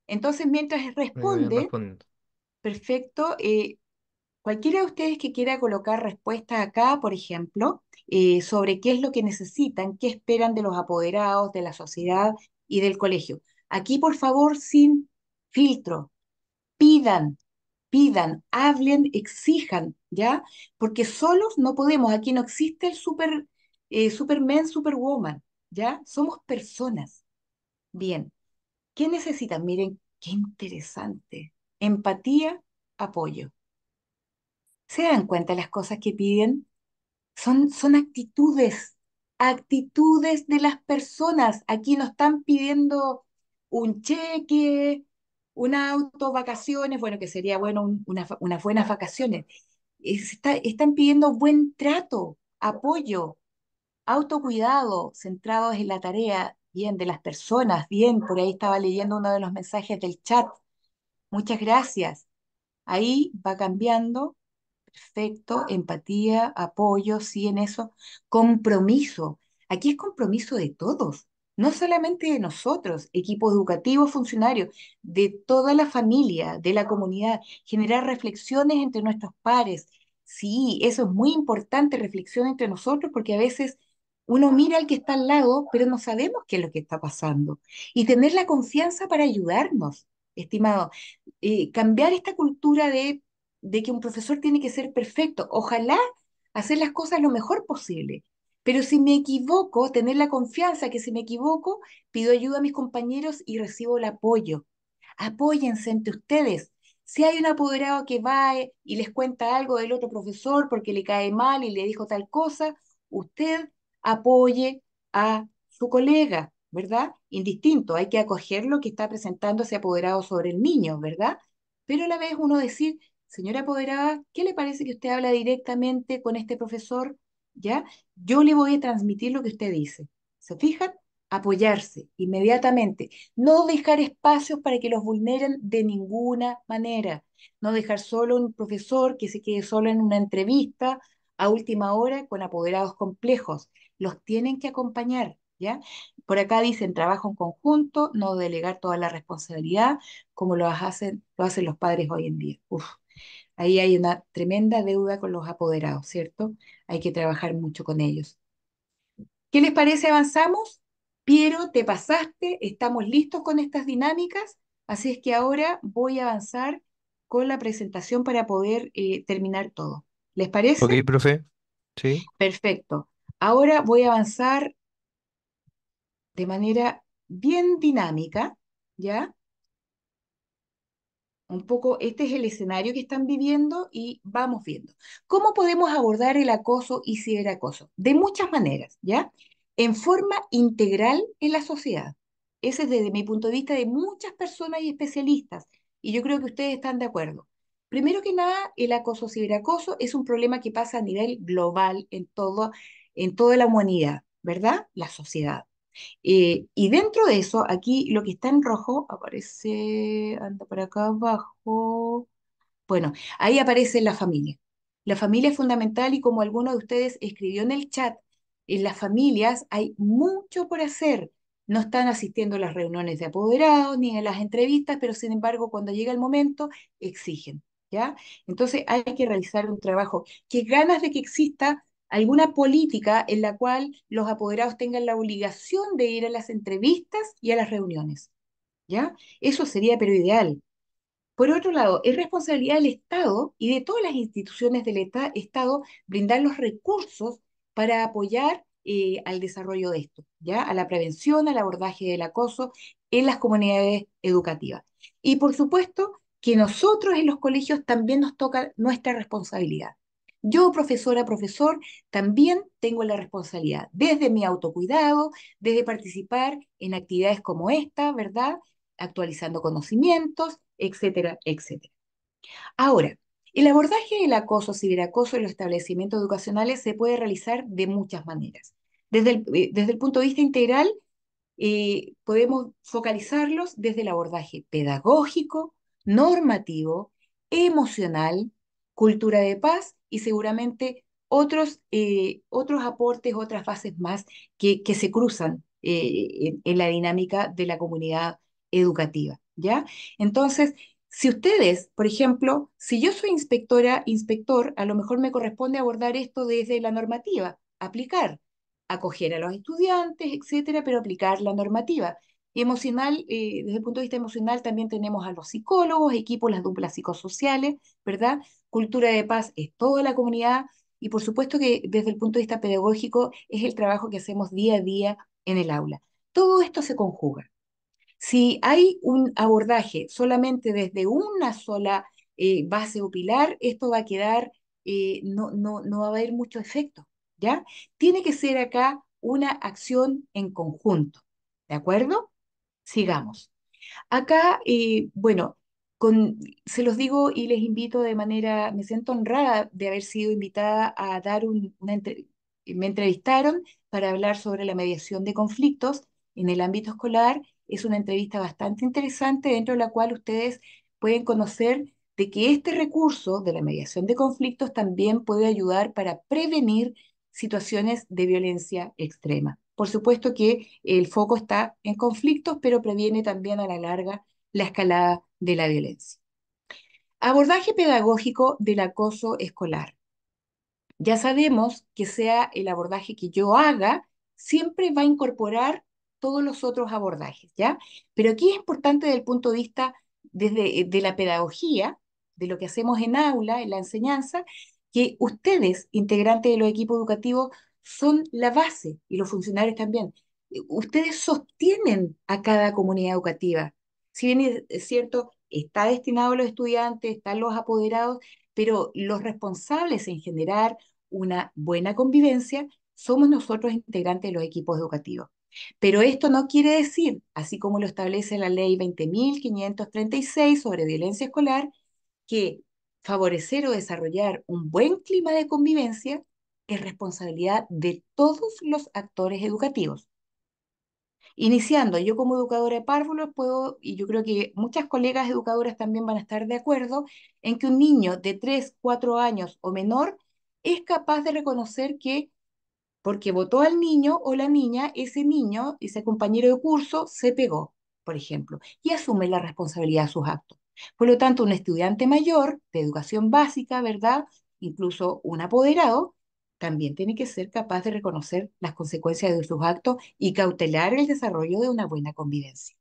Entonces, mientras responde, perfecto, eh, cualquiera de ustedes que quiera colocar respuesta acá, por ejemplo, eh, sobre qué es lo que necesitan, qué esperan de los apoderados, de la sociedad y del colegio. Aquí, por favor, sin filtro. Pidan, pidan, hablen, exijan, ¿ya? Porque solos no podemos. Aquí no existe el eh, Superman, Superwoman, ¿ya? Somos personas. Bien. ¿Qué necesitan? Miren, qué interesante. Empatía, apoyo. ¿Se dan cuenta las cosas que piden? Son, son actitudes, actitudes de las personas. Aquí nos están pidiendo un cheque, un auto, vacaciones, bueno, que sería bueno unas buenas vacaciones. están pidiendo buen trato, apoyo, autocuidado, centrados en la tarea, bien, de las personas, bien, por ahí estaba leyendo uno de los mensajes del chat. Muchas gracias. Ahí va cambiando. Perfecto, empatía, apoyo, sí en eso. Compromiso. Aquí es compromiso de todos no solamente de nosotros, equipo educativo, funcionarios, de toda la familia, de la comunidad, generar reflexiones entre nuestros pares. Sí, eso es muy importante, reflexión entre nosotros, porque a veces uno mira al que está al lado, pero no sabemos qué es lo que está pasando. Y tener la confianza para ayudarnos, estimado. Eh, cambiar esta cultura de que un profesor tiene que ser perfecto. Ojalá hacer las cosas lo mejor posible, pero si me equivoco, tener la confianza que si me equivoco, pido ayuda a mis compañeros y recibo el apoyo. Apóyense entre ustedes. Si hay un apoderado que va eh, y les cuenta algo del otro profesor porque le cae mal y le dijo tal cosa, usted apoye a su colega, ¿verdad? Indistinto, hay que acoger lo que está presentando ese apoderado sobre el niño, ¿verdad? Pero a la vez uno decir, señora apoderada, ¿qué le parece que usted habla directamente con este profesor? ¿ya? Yo le voy a transmitir lo que usted dice. ¿Se fijan? Apoyarse inmediatamente. No dejar espacios para que los vulneren de ninguna manera. No dejar solo un profesor que se quede solo en una entrevista a última hora con apoderados complejos. Los tienen que acompañar, ¿ya? Por acá dicen trabajo en conjunto, no delegar toda la responsabilidad como lo hacen, lo hacen los padres hoy en día. Ahí hay una tremenda deuda con los apoderados, ¿cierto? Hay que trabajar mucho con ellos. ¿Qué les parece? ¿Avanzamos? Piero, te pasaste, estamos listos con estas dinámicas, así es que ahora voy a avanzar con la presentación para poder eh, terminar todo. ¿Les parece? Ok, profe. Sí. Perfecto. Ahora voy a avanzar de manera bien dinámica, ¿ya? Un poco, este es el escenario que están viviendo y vamos viendo. ¿Cómo podemos abordar el acoso y ciberacoso? De muchas maneras, ¿ya? En forma integral en la sociedad. Ese es desde mi punto de vista de muchas personas y especialistas. Y yo creo que ustedes están de acuerdo. Primero que nada, el acoso ciberacoso es un problema que pasa a nivel global en, todo, en toda la humanidad, ¿verdad? La sociedad. Eh, y dentro de eso, aquí lo que está en rojo aparece, anda para acá abajo. Bueno, ahí aparece la familia. La familia es fundamental y como alguno de ustedes escribió en el chat, en las familias hay mucho por hacer. No están asistiendo a las reuniones de apoderados ni a las entrevistas, pero sin embargo, cuando llega el momento, exigen. ¿ya? Entonces hay que realizar un trabajo. Qué ganas de que exista alguna política en la cual los apoderados tengan la obligación de ir a las entrevistas y a las reuniones. ¿Ya? Eso sería pero ideal. Por otro lado, es responsabilidad del Estado y de todas las instituciones del Estado brindar los recursos para apoyar eh, al desarrollo de esto, ¿ya? A la prevención, al abordaje del acoso en las comunidades educativas. Y por supuesto que nosotros en los colegios también nos toca nuestra responsabilidad. Yo, profesora, profesor, también tengo la responsabilidad, desde mi autocuidado, desde participar en actividades como esta, ¿verdad? Actualizando conocimientos, etcétera, etcétera. Ahora, el abordaje del acoso, ciberacoso en los establecimientos educacionales se puede realizar de muchas maneras. Desde el, eh, punto de vista integral, eh, podemos focalizarlos desde el abordaje pedagógico, normativo, emocional, cultura de paz y seguramente otros, eh, otros aportes, otras fases más que, se cruzan eh, en, la dinámica de la comunidad educativa, ¿ya? Entonces, si ustedes, por ejemplo, si yo soy inspectora, inspector, a lo mejor me corresponde abordar esto desde la normativa, aplicar, acoger a los estudiantes, etcétera, pero aplicar la normativa. emocional, eh, desde el punto de vista emocional, también tenemos a los psicólogos, equipos, las duplas psicosociales, ¿verdad? Cultura de Paz es toda la comunidad y por supuesto que desde el punto de vista pedagógico es el trabajo que hacemos día a día en el aula. Todo esto se conjuga. Si hay un abordaje solamente desde una sola eh, base o pilar, esto va a quedar, eh, no, no, no va a haber mucho efecto, ¿ya? Tiene que ser acá una acción en conjunto, ¿de acuerdo? Sigamos. Acá, eh, bueno, se los digo y les invito de manera, me siento honrada de haber sido invitada a dar una entrevista. me entrevistaron para hablar sobre la mediación de conflictos en el ámbito escolar. Es una entrevista bastante interesante dentro de la cual ustedes pueden conocer de que este recurso de la mediación de conflictos también puede ayudar para prevenir situaciones de violencia extrema. Por supuesto que el foco está en conflictos, pero previene también a la larga la escalada de la violencia. Abordaje pedagógico del acoso escolar. Ya sabemos que sea el abordaje que yo haga, siempre va a incorporar todos los otros abordajes, ¿ya? Pero aquí es importante desde el punto de vista desde, eh, de la pedagogía, de lo que hacemos en aula, en la enseñanza, que ustedes, integrantes de los equipos educativos, son la base y los funcionarios también. Ustedes sostienen a cada comunidad educativa si bien es cierto, está destinado a los estudiantes, están los apoderados, pero los responsables en generar una buena convivencia somos nosotros integrantes de los equipos educativos. Pero esto no quiere decir, así como lo establece la ley 20.536 sobre violencia escolar, que favorecer o desarrollar un buen clima de convivencia es responsabilidad de todos los actores educativos. Iniciando, yo como educadora de párvulos puedo, y yo creo que muchas colegas educadoras también van a estar de acuerdo, en que un niño de 3, 4 años o menor es capaz de reconocer que porque votó al niño o la niña, ese niño, ese compañero de curso, se pegó, por ejemplo, y asume la responsabilidad de sus actos. Por lo tanto, un estudiante mayor de educación básica, ¿verdad? Incluso un apoderado, también tiene que ser capaz de reconocer las consecuencias de sus actos y cautelar el desarrollo de una buena convivencia.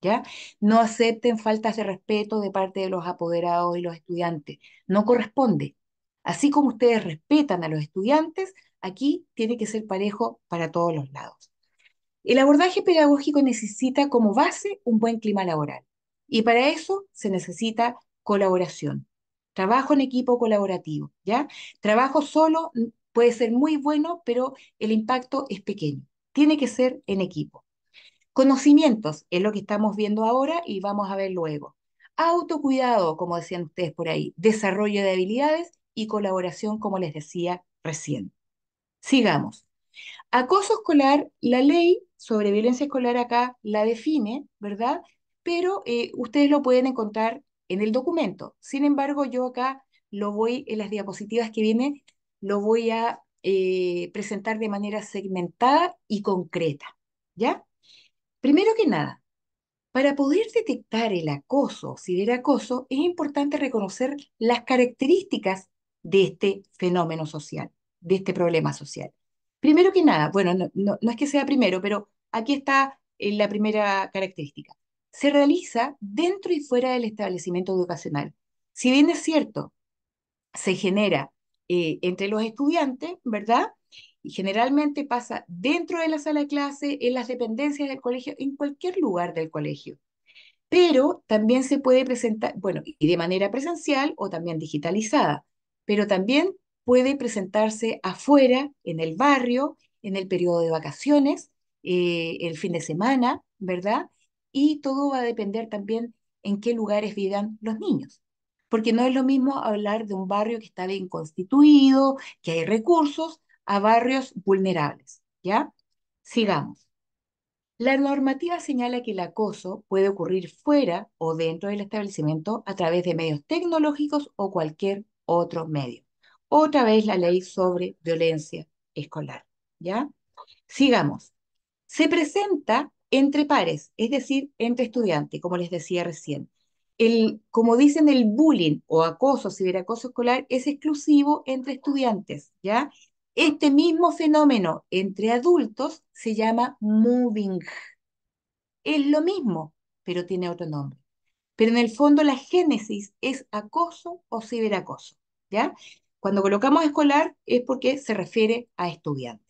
¿Ya? No acepten faltas de respeto de parte de los apoderados y los estudiantes. No corresponde. Así como ustedes respetan a los estudiantes, aquí tiene que ser parejo para todos los lados. El abordaje pedagógico necesita como base un buen clima laboral y para eso se necesita colaboración. Trabajo en equipo colaborativo, ¿ya? Trabajo solo puede ser muy bueno, pero el impacto es pequeño. Tiene que ser en equipo. Conocimientos es lo que estamos viendo ahora y vamos a ver luego. Autocuidado, como decían ustedes por ahí, desarrollo de habilidades y colaboración, como les decía recién. Sigamos. Acoso escolar, la ley sobre violencia escolar acá la define, ¿verdad? Pero eh, ustedes lo pueden encontrar en el documento. Sin embargo, yo acá lo voy en las diapositivas que vienen lo voy a eh, presentar de manera segmentada y concreta, ¿ya? Primero que nada, para poder detectar el acoso, si acoso, es importante reconocer las características de este fenómeno social, de este problema social. Primero que nada, bueno, no, es que sea primero, pero aquí está eh, la primera característica. Se realiza dentro y fuera del establecimiento educacional. Si bien es cierto, se genera eh, entre los estudiantes, ¿verdad? Y generalmente pasa dentro de la sala de clase, en las dependencias del colegio, en cualquier lugar del colegio. Pero también se puede presentar, bueno, y de manera presencial o también digitalizada, pero también puede presentarse afuera, en el barrio, en el periodo de vacaciones, eh, el fin de semana, ¿verdad? Y todo va a depender también en qué lugares vivan los niños porque no es lo mismo hablar de un barrio que está bien constituido, que hay recursos, a barrios vulnerables. ¿Ya? Sigamos. La normativa señala que el acoso puede ocurrir fuera o dentro del establecimiento a través de medios tecnológicos o cualquier otro medio. Otra vez la ley sobre violencia escolar. ¿Ya? Sigamos. Se presenta entre pares, es decir, entre estudiantes, como les decía recién como dicen, el bullying o acoso, ciberacoso escolar es exclusivo entre estudiantes, ¿ya? Este mismo fenómeno entre adultos se llama moving. Es lo mismo, pero tiene otro nombre. Pero en el fondo la génesis es acoso o ciberacoso, ¿ya? Cuando colocamos escolar es porque se refiere a estudiantes.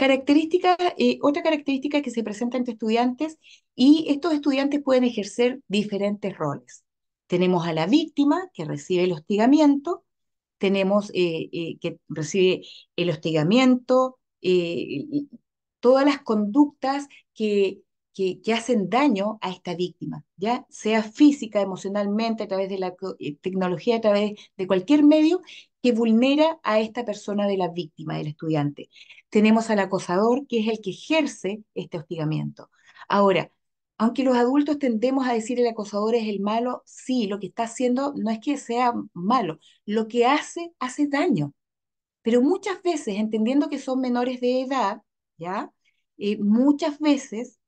Características, eh, otra característica que se presenta entre estudiantes y estos estudiantes pueden ejercer diferentes roles. Tenemos a la víctima que recibe el hostigamiento, tenemos eh, eh, que recibe el hostigamiento, todas las conductas que que, hacen daño a esta víctima, ya sea física, emocionalmente, a través de la eh, tecnología, a través de cualquier medio que vulnera a esta persona de la víctima, del estudiante. Tenemos al acosador, que es el que ejerce este hostigamiento. Ahora, aunque los adultos tendemos a decir el acosador es el malo, sí, lo que está haciendo no es que sea malo, lo que hace hace daño. Pero muchas veces, entendiendo que son menores de edad, ¿ya? Eh, muchas veces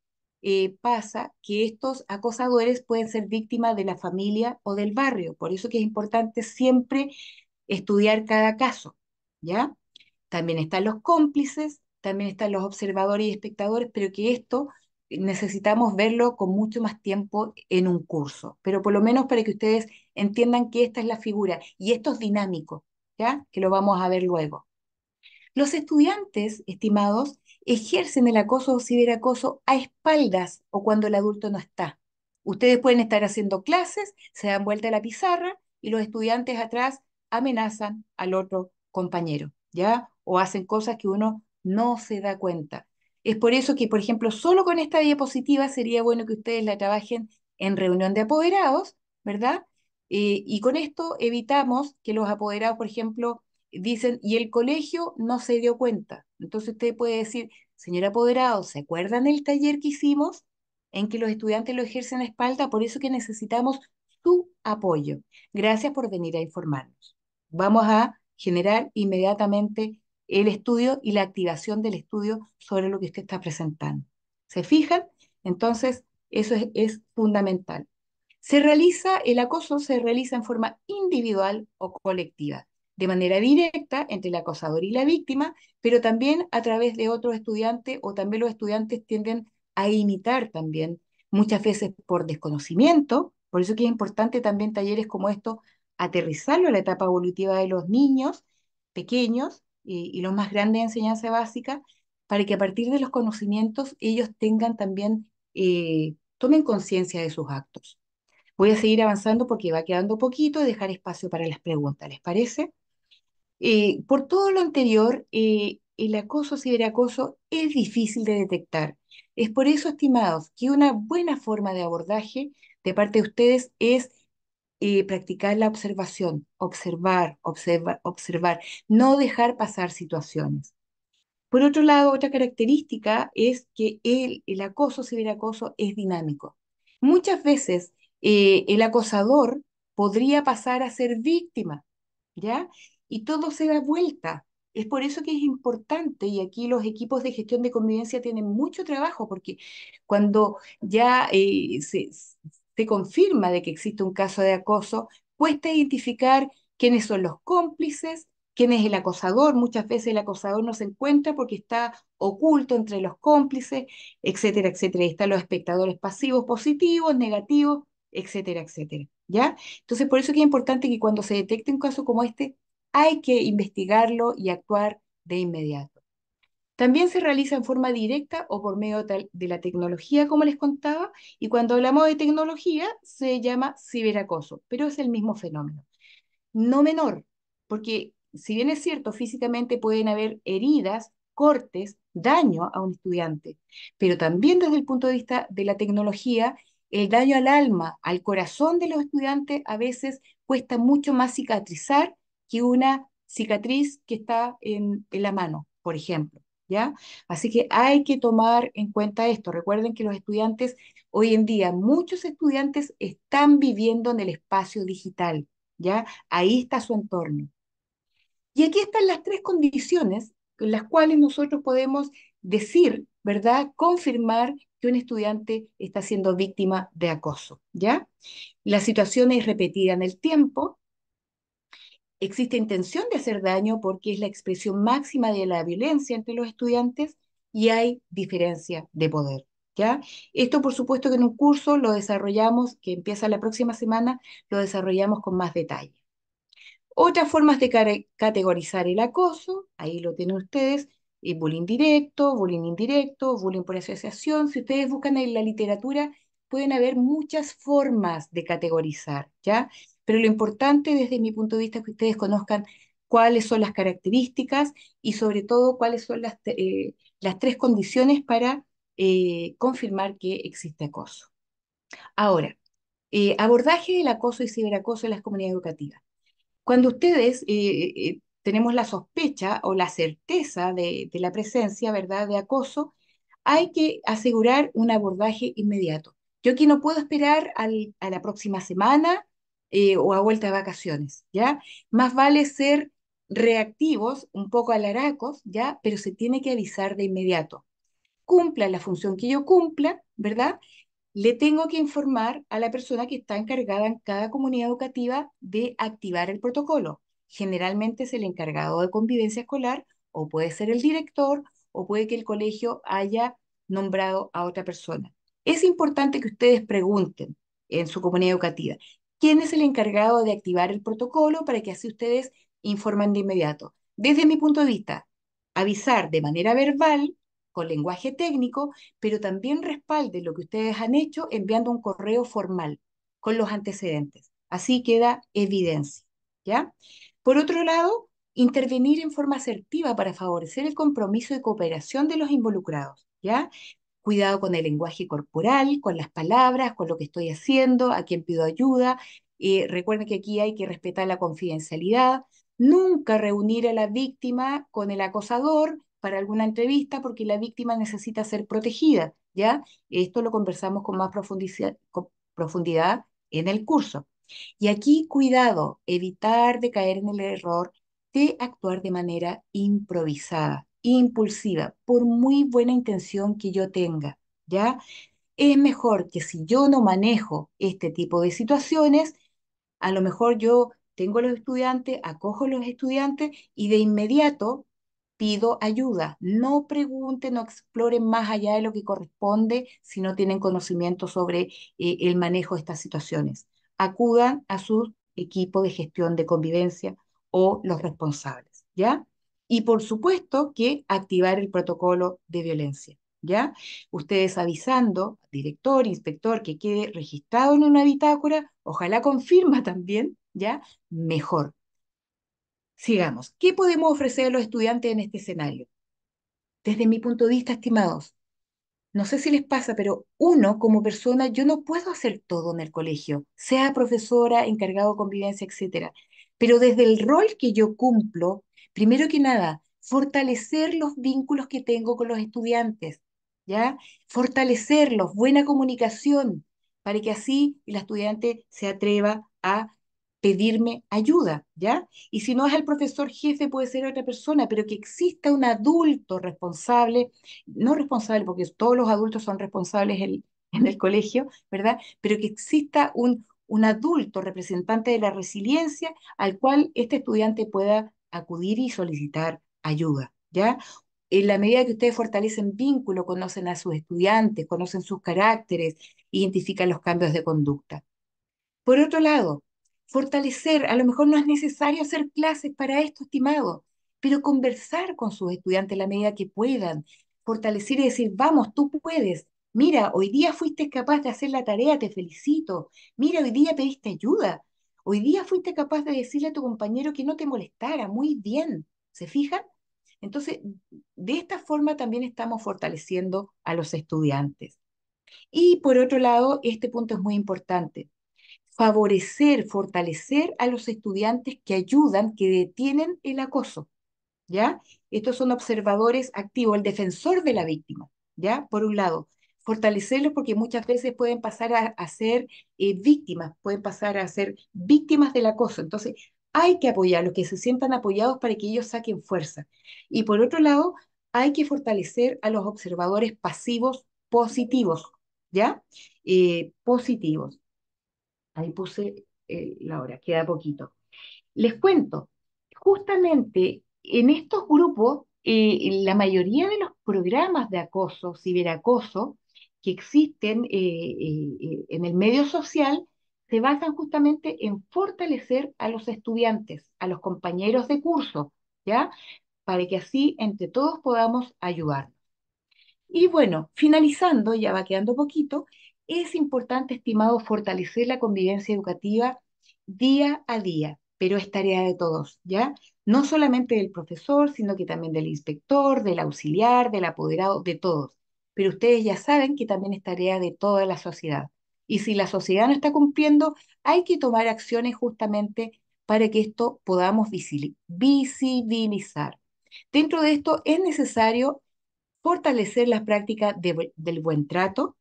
eh, pasa que estos acosadores pueden ser víctimas de la familia o del barrio. Por eso que es importante siempre estudiar cada caso, ¿ya? También están los cómplices, también están los observadores y espectadores, pero que esto necesitamos verlo con mucho más tiempo en un curso, pero por lo menos para que ustedes entiendan que esta es la figura y esto es dinámico, ¿ya? Que lo vamos a ver luego. Los estudiantes, estimados, ejercen el acoso o ciberacoso a espaldas o cuando el adulto no está. Ustedes pueden estar haciendo clases, se dan vuelta a la pizarra y los estudiantes atrás amenazan al otro compañero, ¿ya? O hacen cosas que uno no se da cuenta. Es por eso que, por ejemplo, solo con esta diapositiva sería bueno que ustedes la trabajen en reunión de apoderados, ¿verdad? Eh, y con esto evitamos que los apoderados, por ejemplo, dicen, y el colegio no se dio cuenta. Entonces usted puede decir, señor apoderado, ¿se acuerdan el taller que hicimos en que los estudiantes lo ejercen a espalda? Por eso que necesitamos su apoyo. Gracias por venir a informarnos. Vamos a generar inmediatamente el estudio y la activación del estudio sobre lo que usted está presentando. ¿Se fijan? Entonces, eso es, es fundamental. Se realiza, el acoso se realiza en forma individual o colectiva de manera directa entre el acosador y la víctima, pero también a través de otros estudiantes o también los estudiantes tienden a imitar también, muchas veces por desconocimiento, por eso que es importante también talleres como estos, aterrizarlo a la etapa evolutiva de los niños pequeños y, los más grandes de enseñanza básica, para que a partir de los conocimientos ellos tengan también, eh, tomen conciencia de sus actos. Voy a seguir avanzando porque va quedando poquito y dejar espacio para las preguntas, ¿les parece? por todo lo anterior, eh, el acoso ciberacoso es difícil de detectar. Es por eso, estimados, que una buena forma de abordaje de parte de ustedes es eh, practicar la observación, observar, observar, observar, no dejar pasar situaciones. Por otro lado, otra característica es que el, el acoso ciberacoso es dinámico. Muchas veces eh, el acosador podría pasar a ser víctima, ¿ya? y todo se da vuelta. Es por eso que es importante, y aquí los equipos de gestión de convivencia tienen mucho trabajo, porque cuando ya eh, se, confirma de que existe un caso de acoso, cuesta identificar quiénes son los cómplices, quién es el acosador. Muchas veces el acosador no se encuentra porque está oculto entre los cómplices, etcétera, etcétera. Están los espectadores pasivos, positivos, negativos, etcétera, etcétera. ¿Ya? Entonces, por eso que es importante que cuando se detecte un caso como este, hay que investigarlo y actuar de inmediato. También se realiza en forma directa o por medio de la tecnología, como les contaba, y cuando hablamos de tecnología se llama ciberacoso, pero es el mismo fenómeno. No menor, porque si bien es cierto, físicamente pueden haber heridas, cortes, daño a un estudiante, pero también desde el punto de vista de la tecnología, el daño al alma, al corazón de los estudiantes a veces cuesta mucho más cicatrizar que una cicatriz que está en, en la mano, por ejemplo. ¿Ya? Así que hay que tomar en cuenta esto. Recuerden que los estudiantes, hoy en día, muchos estudiantes están viviendo en el espacio digital, ¿ya? Ahí está su entorno. Y aquí están las tres condiciones con las cuales nosotros podemos decir, ¿verdad? Confirmar que un estudiante está siendo víctima de acoso, ¿ya? La situación es repetida en el tiempo, Existe intención de hacer daño porque es la expresión máxima de la violencia entre los estudiantes y hay diferencia de poder. ¿ya? Esto, por supuesto, que en un curso lo desarrollamos, que empieza la próxima semana, lo desarrollamos con más detalle. Otras formas de categorizar el acoso, ahí lo tienen ustedes, eh, bullying directo, bullying indirecto, bullying por asociación. Si ustedes buscan en la literatura, pueden haber muchas formas de categorizar, ¿ya? Pero lo importante desde mi punto de vista es que ustedes conozcan cuáles son las características y sobre todo cuáles son las, eh, tres condiciones para eh, confirmar que existe acoso. Ahora, eh, abordaje del acoso y ciberacoso en las comunidades educativas. Cuando ustedes tenemos la sospecha o la certeza de, la presencia, ¿verdad?, de acoso, hay que asegurar un abordaje inmediato. Yo aquí no puedo esperar a la próxima semana eh, o a vuelta de vacaciones, ¿ya? Más vale ser reactivos, un poco alaracos, ¿ya? Pero se tiene que avisar de inmediato. Cumpla la función que yo cumpla, ¿verdad? Le tengo que informar a la persona que está encargada en cada comunidad educativa de activar el protocolo. Generalmente es el encargado de convivencia escolar o puede ser el director o puede que el colegio haya nombrado a otra persona. Es importante que ustedes pregunten en su comunidad educativa, quién es el encargado de activar el protocolo para que así ustedes informen de inmediato. Desde mi punto de vista, avisar de manera verbal, con lenguaje técnico, pero también respalde lo que ustedes han hecho enviando un correo formal con los antecedentes. Así queda evidencia, ¿ya? Por otro lado, intervenir en forma asertiva para favorecer el compromiso y cooperación de los involucrados, ¿ya? cuidado con el lenguaje corporal, con las palabras, con lo que estoy haciendo, a quién pido ayuda. Eh, recuerden que aquí hay que respetar la confidencialidad. Nunca reunir a la víctima con el acosador para alguna entrevista porque la víctima necesita ser protegida, ¿ya? Esto lo conversamos con más profundidad en el curso. Y aquí, cuidado, evitar de caer en el error de actuar de manera improvisada impulsiva, por muy buena intención que yo tenga, ¿ya? Es mejor que si yo no manejo este tipo de situaciones, a lo mejor yo tengo a los estudiantes, acojo a los estudiantes y de inmediato pido ayuda. No pregunten, no exploren más allá de lo que corresponde si no tienen conocimiento sobre eh, el manejo de estas situaciones. Acudan a su equipo de gestión de convivencia o los responsables, ¿ya? Y por supuesto que activar el protocolo de violencia. ¿Ya? Ustedes avisando, director, inspector, que quede registrado en una bitácora, ojalá confirma también, ¿ya? Mejor. Sigamos. ¿Qué podemos ofrecer a los estudiantes en este escenario? Desde mi punto de vista, estimados, no sé si les pasa, pero uno como persona, yo no puedo hacer todo en el colegio, sea profesora, encargado de convivencia, etc. Pero desde el rol que yo cumplo Primero que nada, fortalecer los vínculos que tengo con los estudiantes, ¿ya? Fortalecerlos, buena comunicación, para que así el estudiante se atreva a pedirme ayuda, ¿ya? Y si no es el profesor jefe, puede ser otra persona, pero que exista un adulto responsable, no responsable porque todos los adultos son responsables en, en el colegio, ¿verdad? Pero que exista un, un adulto representante de la resiliencia al cual este estudiante pueda acudir y solicitar ayuda, ¿ya? En la medida que ustedes fortalecen vínculo, conocen a sus estudiantes, conocen sus caracteres, identifican los cambios de conducta. Por otro lado, fortalecer, a lo mejor no es necesario hacer clases para esto, estimado, pero conversar con sus estudiantes en la medida que puedan, fortalecer y decir, vamos, tú puedes, mira, hoy día fuiste capaz de hacer la tarea, te felicito, mira, hoy día pediste ayuda, Hoy día fuiste capaz de decirle a tu compañero que no te molestara, muy bien, ¿se fijan? Entonces, de esta forma también estamos fortaleciendo a los estudiantes. Y por otro lado, este punto es muy importante, favorecer, fortalecer a los estudiantes que ayudan, que detienen el acoso, ¿ya? Estos son observadores activos, el defensor de la víctima, ¿ya? Por un lado, fortalecerlos porque muchas veces pueden pasar a, ser eh, víctimas, pueden pasar a ser víctimas del acoso. Entonces, hay que los que se sientan apoyados para que ellos saquen fuerza. Y por otro lado, hay que fortalecer a los observadores pasivos positivos, ¿ya? Eh, positivos. Ahí puse eh, la hora, queda poquito. Les cuento, justamente en estos grupos, la mayoría de los programas de acoso, ciberacoso, que existen eh, eh, eh, en el medio social se basan justamente en fortalecer a los estudiantes, a los compañeros de curso, ¿ya? Para que así entre todos podamos ayudarnos. Y bueno, finalizando, ya va quedando poquito, es importante, estimado, fortalecer la convivencia educativa día a día, pero es tarea de todos, ¿ya? No solamente del profesor, sino que también del inspector, del auxiliar, del apoderado, de todos pero ustedes ya saben que también es tarea de toda la sociedad. Y si la sociedad no está cumpliendo, hay que tomar acciones justamente para que esto podamos visibilizar. Dentro de esto es necesario fortalecer las prácticas del buen trato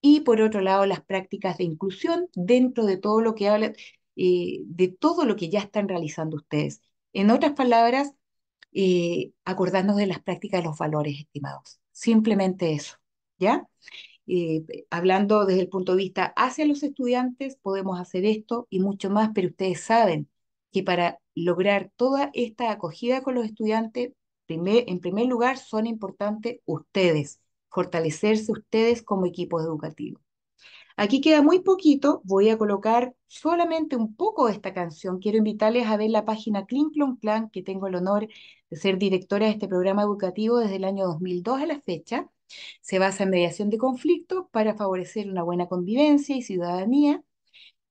y por otro lado las prácticas de inclusión dentro de todo lo que habla, eh, de todo lo que ya están realizando ustedes. En otras palabras, eh, acordarnos de las prácticas de los valores estimados. Simplemente eso, ¿ya? Eh, hablando desde el punto de vista hacia los estudiantes, podemos hacer esto y mucho más, pero ustedes saben que para lograr toda esta acogida con los estudiantes, en primer lugar son importantes ustedes, fortalecerse ustedes como equipo educativo. Aquí queda muy poquito, voy a colocar solamente un poco de esta canción. Quiero invitarles a ver la página Klung Clan, que tengo el honor ser directora de este programa educativo desde el año 2002 a la fecha. Se basa en mediación de conflictos para favorecer una buena convivencia y ciudadanía.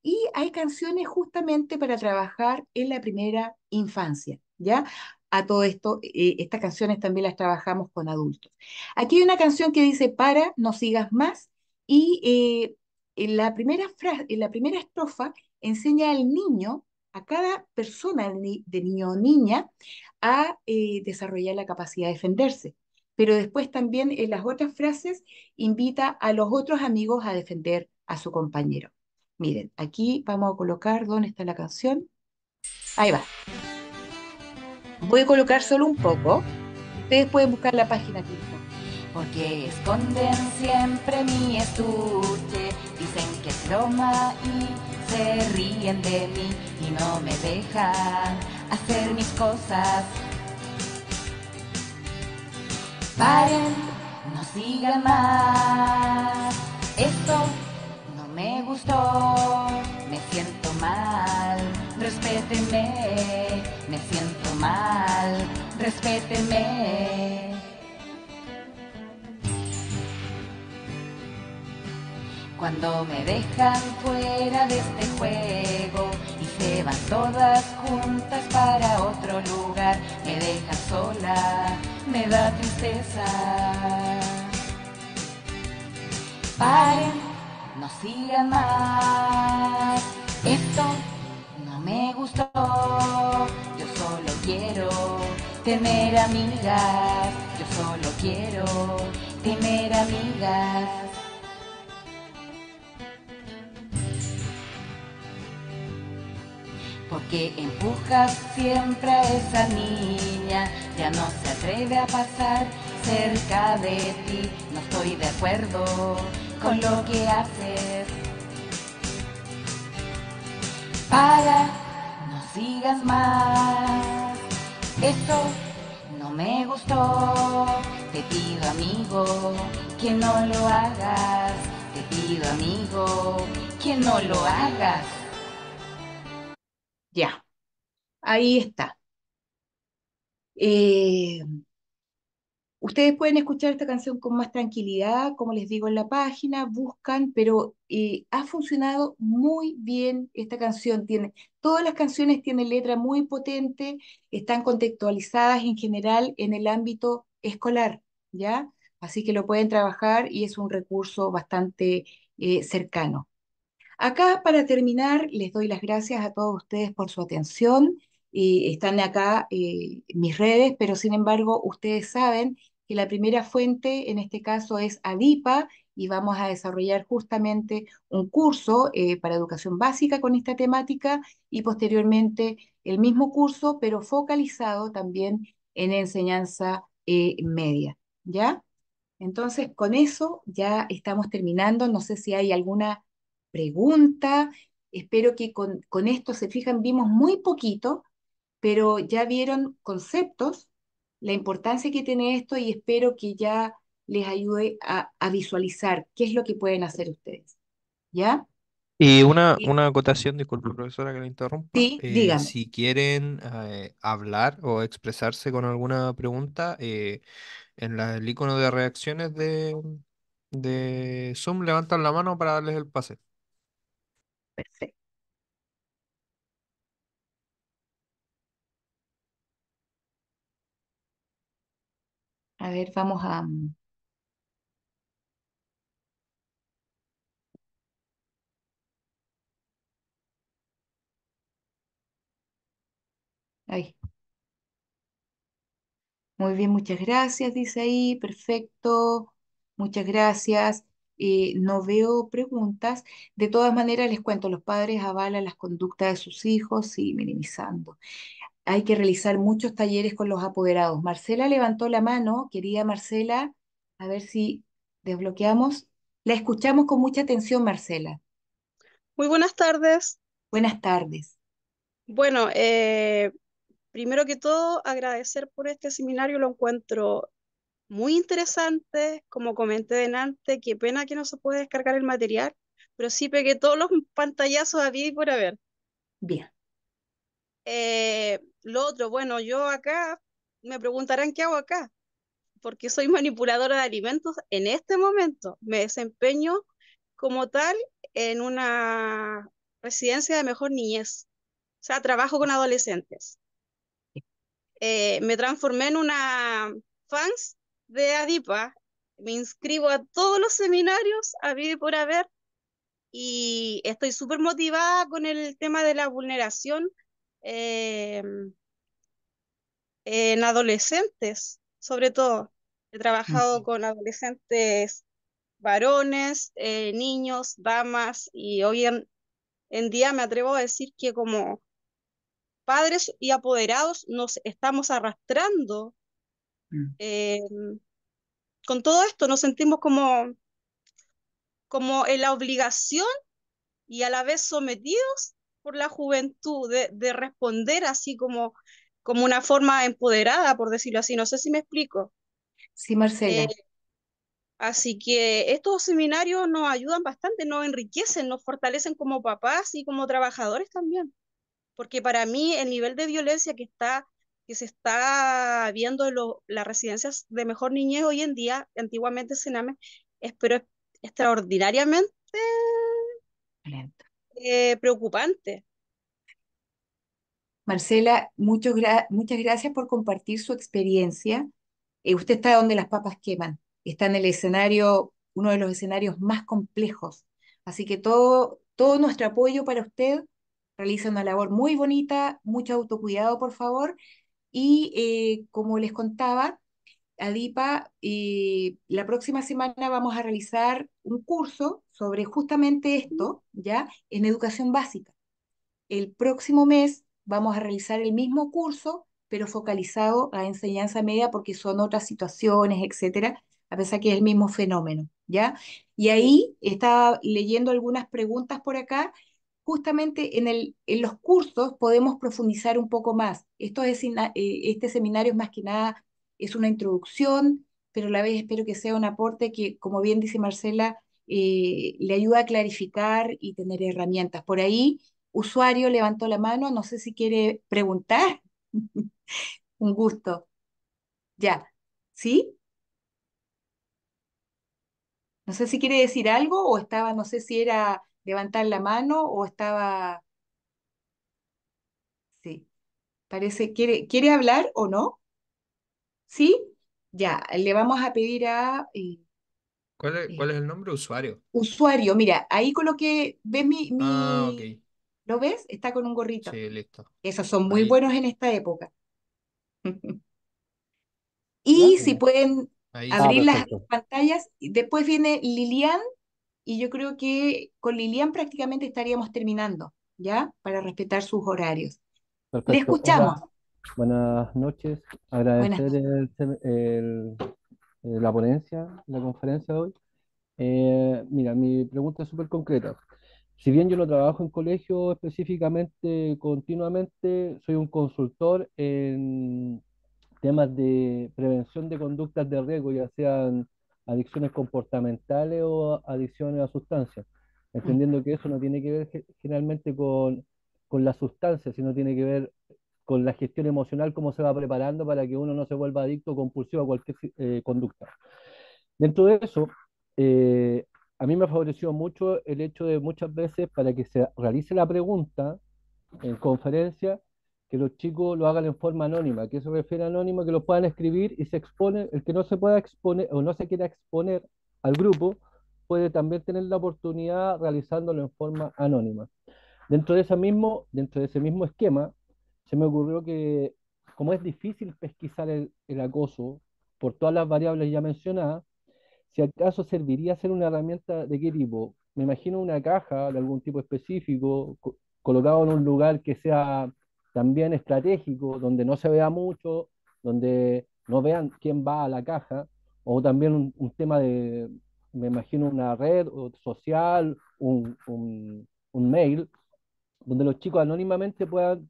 Y hay canciones justamente para trabajar en la primera infancia, ¿ya? A todo esto, eh, estas canciones también las trabajamos con adultos. Aquí hay una canción que dice, para, no sigas más. Y eh, la, primera en la primera estrofa enseña al niño a cada persona de niño o niña a eh, desarrollar la capacidad de defenderse. Pero después también en las otras frases invita a los otros amigos a defender a su compañero. Miren, aquí vamos a colocar dónde está la canción. Ahí va. Voy a colocar solo un poco. Ustedes pueden buscar la página aquí. Porque esconden siempre mi estuche, dicen que es broma y se ríen de mí y no me dejan hacer mis cosas. Paren, no sigan más. Esto no me gustó, me siento mal. Respétenme, me siento mal. Respétenme. Cuando me dejan fuera de este juego y se van todas juntas para otro lugar, me dejan sola, me da tristeza. Paren, no sigan más. Esto no me gustó. Yo solo quiero tener amigas. Yo solo quiero tener amigas. que empujas siempre a esa niña, ya no se atreve a pasar cerca de ti. No estoy de acuerdo con lo que haces. Para, no sigas más. Eso no me gustó. Te pido amigo que no lo hagas. Te pido amigo que no lo hagas ahí está. Eh, ustedes pueden escuchar esta canción con más tranquilidad, como les digo en la página, buscan, pero eh, ha funcionado muy bien esta canción. Tiene, todas las canciones tienen letra muy potente, están contextualizadas en general en el ámbito escolar, ¿ya? Así que lo pueden trabajar y es un recurso bastante eh, cercano. Acá, para terminar, les doy las gracias a todos ustedes por su atención están acá eh, mis redes, pero sin embargo ustedes saben que la primera fuente en este caso es ADIPA y vamos a desarrollar justamente un curso eh, para educación básica con esta temática y posteriormente el mismo curso, pero focalizado también en enseñanza eh, media. ¿Ya? Entonces, con eso ya estamos terminando. No sé si hay alguna pregunta. Espero que con, con esto, se fijen vimos muy poquito, pero ya vieron conceptos, la importancia que tiene esto y espero que ya les ayude a, visualizar qué es lo que pueden hacer ustedes. ¿Ya? Y una, una acotación, disculpe, profesora, que la interrumpa. Sí, eh, si quieren eh, hablar o expresarse con alguna pregunta, eh, en el icono de reacciones de, de Zoom levantan la mano para darles el pase. Perfecto. A ver, vamos a... Mm, ahí. Muy bien, muchas gracias, dice ahí, perfecto, muchas gracias. Eh, no veo preguntas. De todas maneras, les cuento, los padres avalan las conductas de sus hijos, y minimizando hay que realizar muchos talleres con los apoderados. Marcela levantó la mano, querida Marcela, a ver si desbloqueamos. La escuchamos con mucha atención, Marcela. Muy buenas tardes. Buenas tardes. Bueno, eh, primero que todo, agradecer por este seminario, lo encuentro muy interesante, como comenté delante, qué pena que no se puede descargar el material, pero sí pegué todos los pantallazos a y por haber. Bien. Eh, lo otro, bueno, yo acá me preguntarán qué hago acá, porque soy manipuladora de alimentos en este momento. Me desempeño como tal en una residencia de mejor niñez. O sea, trabajo con adolescentes. Eh, me transformé en una fans de Adipa. Me inscribo a todos los seminarios, a vivir por haber, y estoy súper motivada con el tema de la vulneración Em, en adolescentes, sobre todo. He trabajado con adolescentes varones, eh, niños, damas, y hoy en, día me atrevo a decir que como padres y apoderados nos estamos arrastrando mm. em, con todo esto nos sentimos como, como en la obligación y a la vez sometidos por la juventud de, responder así como, como una forma empoderada, por decirlo así. No sé si me explico. Sí, Marcela. Eh, así que estos seminarios nos ayudan bastante, nos enriquecen, nos fortalecen como papás y como trabajadores también. Porque para mí el nivel de violencia que está que se está viendo en las residencias de mejor niñez hoy en día, antiguamente Sename, es extraordinariamente lento eh, preocupante. Marcela, muchas gracias por compartir su experiencia. Eh, usted está donde las papas queman, está en el escenario, uno de los escenarios más complejos. Así que todo, todo nuestro apoyo para usted. Realiza una labor muy bonita, mucho autocuidado, por favor. Y eh, como les contaba, ADIPA y la próxima semana vamos a realizar un curso sobre justamente esto, ¿ya? En educación básica. El próximo mes vamos a realizar el mismo curso, pero focalizado a enseñanza media porque son otras situaciones, etcétera, a pesar que es el mismo fenómeno, ¿ya? Y ahí estaba leyendo algunas preguntas por acá. Justamente en, el, en los cursos podemos profundizar un poco más. Esto es, eh, este seminario es más que nada es una introducción, pero a la vez espero que sea un aporte que, como bien dice Marcela, eh, le ayuda a clarificar y tener herramientas. Por ahí, usuario levantó la mano, no sé si quiere preguntar. un gusto. Ya, ¿sí? No sé si quiere decir algo o estaba, no sé si era levantar la mano o estaba... Sí, parece, ¿quiere, ¿quiere hablar o no? ¿Sí? Ya, le vamos a pedir a... Eh, eh, ¿Cuál es, el nombre? Usuario. usuario, mira, ahí coloqué, ¿ves mi, mi... Ah, ¿Lo ves? Está con un gorrito. Sí, listo. Esos son muy buenos en esta época. Y si pueden ah, abrir las pantallas, después viene Lilian y yo creo que con Lilian prácticamente estaríamos terminando, ¿ya? Para respetar sus horarios. Le escuchamos. Buenas noches. Agradecer eh, la ponencia, la conferencia de hoy. Eh, mira, mi pregunta es súper concreta. Si bien yo no trabajo en colegio específicamente continuamente, soy un consultor en temas de prevención de conductas de riesgo, ya sean adicciones comportamentales o adicciones a sustancias, mm. entendiendo que eso no tiene que ver generalmente con, con la sustancia, sino tiene que ver con la gestión emocional, cómo se va preparando para que uno no se vuelva adicto o compulsivo a cualquier eh, conducta. Dentro de eso, eh, a mí me ha favorecido mucho el hecho de muchas veces para que se realice la pregunta en conferencia, que los chicos lo hagan en forma anónima. que se refiere a anónimo? Que lo puedan escribir y se expone, el que no se pueda exponer o no se quiera exponer al grupo, puede también tener la oportunidad realizándolo en forma anónima. Dentro de, ese mismo, dentro de ese mismo esquema, se me ocurrió que como es difícil pesquisar el, acoso por todas las variables ya mencionadas, si acaso serviría ser una herramienta de qué tipo. Me imagino una caja de algún tipo específico, colocada colocado en un lugar que sea también estratégico, donde no se vea mucho, donde no vean quién va a la caja, o también un, tema de, me imagino, una red social, un, mail, donde los chicos anónimamente puedan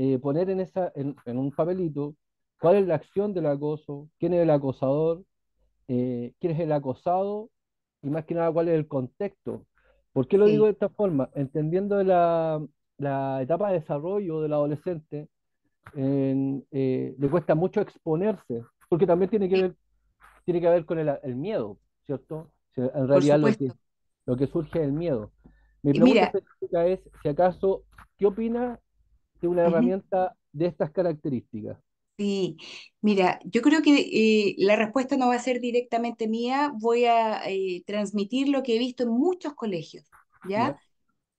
eh, poner en, esa, en, un papelito cuál es la acción del acoso, quién es el acosador, eh, quién es el acosado y más que nada cuál es el contexto. ¿Por qué lo digo de esta forma? Entendiendo la, la etapa de desarrollo del adolescente, eh, le cuesta mucho exponerse, porque también tiene que ver, tiene que ver con el, miedo, ¿cierto? en realidad lo que, surge es el miedo. Mi pregunta específica es si acaso, ¿qué opina una herramienta de estas características? Sí, mira, yo creo que eh, la respuesta no va a ser directamente mía, voy a eh, transmitir lo que he visto en muchos colegios, ¿ya?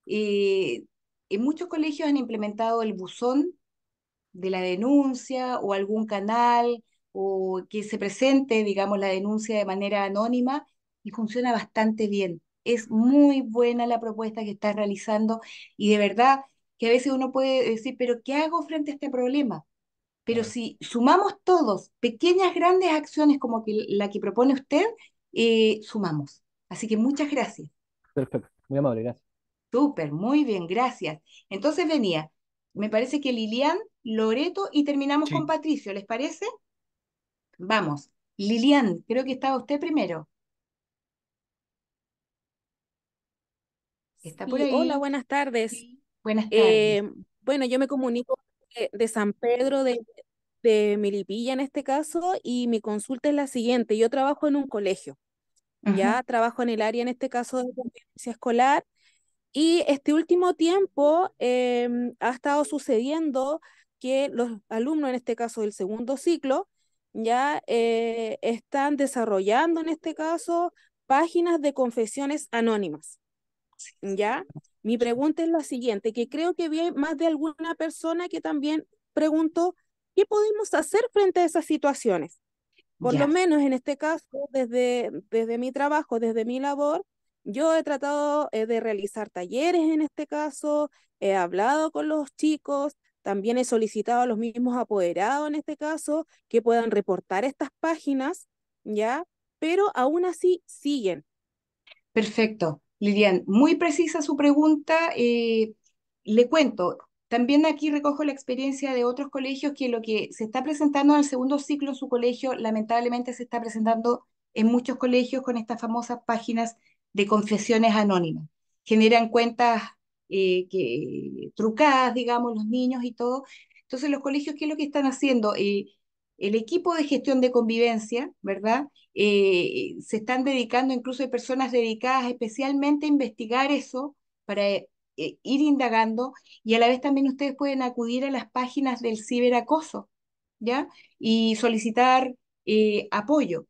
Eh, en muchos colegios han implementado el buzón de la denuncia o algún canal o que se presente, digamos, la denuncia de manera anónima y funciona bastante bien. Es muy buena la propuesta que estás realizando y de verdad que a veces uno puede decir, pero ¿qué hago frente a este problema? Pero si sumamos todos, pequeñas, grandes acciones como que, la que propone usted, eh, sumamos. Así que muchas gracias. Perfecto, muy amable, gracias. Súper, muy bien, gracias. Entonces venía, me parece que Lilian, Loreto y terminamos con Patricio, ¿les parece? Vamos, Lilian, creo que estaba usted primero. Está por ahí. Hola, buenas tardes. Buenas tardes. Eh, bueno, yo me comunico de, San Pedro de, de, Milipilla en este caso y mi consulta es la siguiente. Yo trabajo en un colegio, ya trabajo en el área en este caso de competencia escolar y este último tiempo em, ha estado sucediendo que los alumnos, en este caso del segundo ciclo, ya eh, están desarrollando en este caso páginas de confesiones anónimas, ¿ya? Mi pregunta es la siguiente, que creo que vi más de alguna persona que también preguntó, ¿qué podemos hacer frente a esas situaciones? Por lo menos en este caso, desde, desde mi trabajo, desde mi labor, yo he tratado eh, de realizar talleres en este caso, he hablado con los chicos, también he solicitado a los mismos apoderados en este caso que puedan reportar estas páginas, ¿ya? Pero aún así siguen. Perfecto. Lilian, muy precisa su pregunta. Eh, le cuento, también aquí recojo la experiencia de otros colegios que lo que se está presentando en el segundo ciclo en su colegio, lamentablemente se está presentando en muchos colegios con estas famosas páginas de confesiones anónimas. Generan cuentas eh, que, trucadas, digamos, los niños y todo. Entonces, los colegios, ¿qué es lo que están haciendo? Eh, el equipo de gestión de convivencia, ¿verdad? Eh, se están dedicando, incluso hay personas dedicadas especialmente a investigar eso para eh, ir indagando y a la vez también ustedes pueden acudir a las páginas del ciberacoso, ¿ya? Y solicitar eh, apoyo.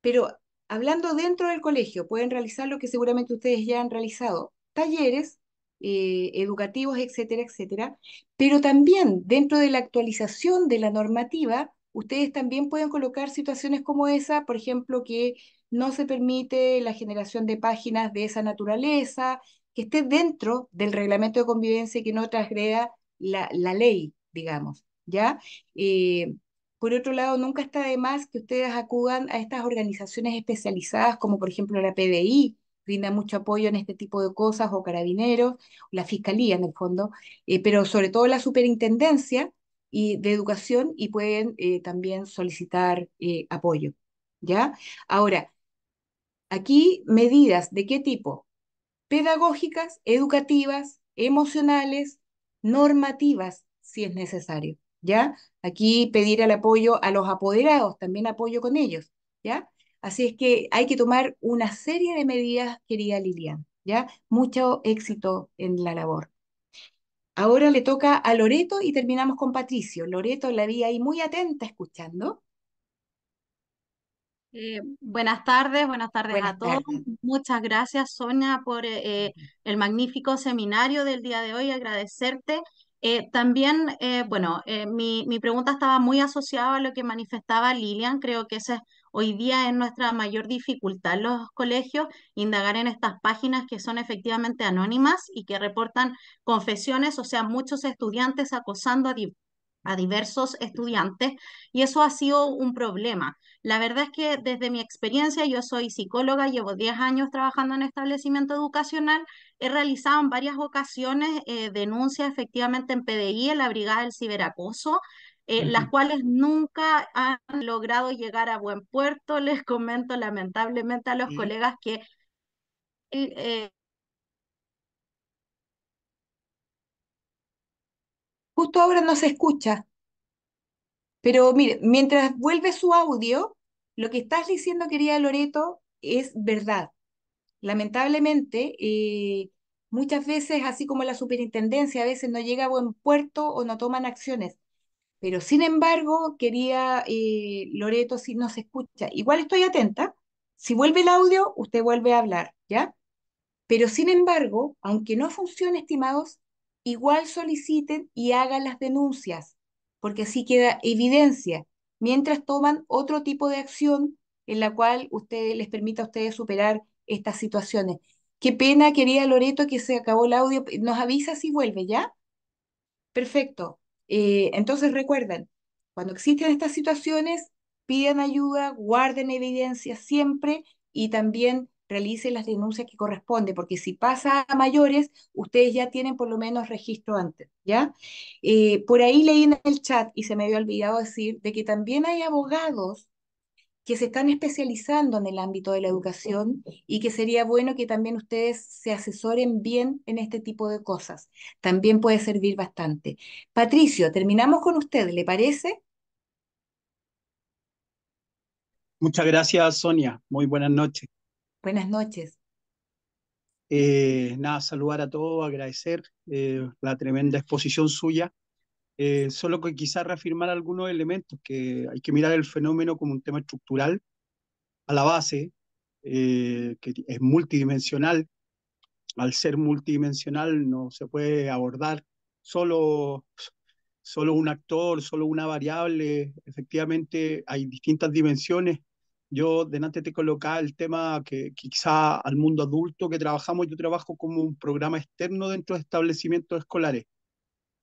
Pero hablando dentro del colegio, pueden realizar lo que seguramente ustedes ya han realizado, talleres educativos, etcétera, etcétera, pero también dentro de la actualización de la normativa ustedes también pueden colocar situaciones como esa, por ejemplo, que no se permite la generación de páginas de esa naturaleza, que esté dentro del reglamento de convivencia y que no trasgreda la, ley, digamos, ¿ya? Eh, por otro lado, nunca está de más que ustedes acudan a estas organizaciones especializadas, como por ejemplo la PDI, brinda mucho apoyo en este tipo de cosas, o carabineros, la fiscalía en el fondo, eh, pero sobre todo la superintendencia, y de educación y pueden eh, también solicitar eh, apoyo. ¿Ya? Ahora, aquí medidas de qué tipo? Pedagógicas, educativas, emocionales, normativas, si es necesario. ¿Ya? Aquí pedir el apoyo a los apoderados, también apoyo con ellos. ¿Ya? Así es que hay que tomar una serie de medidas, querida Lilian. ¿Ya? Mucho éxito en la labor. Ahora le toca a Loreto y terminamos con Patricio. Loreto la vi ahí muy atenta escuchando. Eh, buenas tardes, buenas tardes a todos. Muchas gracias, Sonia, por eh, eh, el magnífico seminario del día de hoy. Agradecerte. también, bueno, mi, mi pregunta estaba muy asociada a lo que manifestaba Lilian. Creo que ese es Hoy día es nuestra mayor dificultad los colegios indagar en estas páginas que son efectivamente anónimas y que reportan confesiones, o sea, muchos estudiantes acosando a, diversos estudiantes y eso ha sido un problema. La verdad es que desde mi experiencia, yo soy psicóloga, llevo 10 años trabajando en establecimiento educacional, he realizado en varias ocasiones eh, denuncias efectivamente en PDI, en la Brigada del Ciberacoso, eh, las cuales nunca han logrado llegar a buen puerto. Les comento lamentablemente a los colegas que... Eh Justo ahora no se escucha, pero mire, mientras vuelve su audio, lo que estás diciendo, querida Loreto, es verdad. Lamentablemente, eh, muchas veces, así como la superintendencia a veces no llega a buen puerto o no toman acciones, pero sin embargo, quería, eh, Loreto, si nos escucha, igual estoy atenta, si vuelve el audio, usted vuelve a hablar, ¿ya? Pero sin embargo, aunque no funcione, estimados, igual soliciten y hagan las denuncias, porque así queda evidencia, mientras toman otro tipo de acción en la cual usted les permita a ustedes superar estas situaciones. Qué pena, quería Loreto, que se acabó el audio. Nos avisa si vuelve, ¿ya? Perfecto. Eh, entonces recuerden, cuando existen estas situaciones, pidan ayuda, guarden evidencia siempre y también realicen las denuncias que corresponde, porque si pasa a mayores, ustedes ya tienen por lo menos registro antes, ¿ya? Eh, por ahí leí en el chat y se me había olvidado decir de que también hay abogados que se están especializando en el ámbito de la educación y que sería bueno que también ustedes se asesoren bien en este tipo de cosas. También puede servir bastante. Patricio, terminamos con usted, ¿le parece? Muchas gracias, Sonia. Muy buenas noches. Buenas noches. Eh, nada, saludar a todos, agradecer eh, la tremenda exposición suya. Eh, solo que quizás reafirmar algunos elementos, que hay que mirar el fenómeno como un tema estructural a la base, eh, que es multidimensional. Al ser multidimensional no se puede abordar solo, solo un actor, solo una variable, efectivamente hay distintas dimensiones. Yo delante te colocaba el tema que quizá al mundo adulto que trabajamos, yo trabajo como un programa externo dentro de establecimientos escolares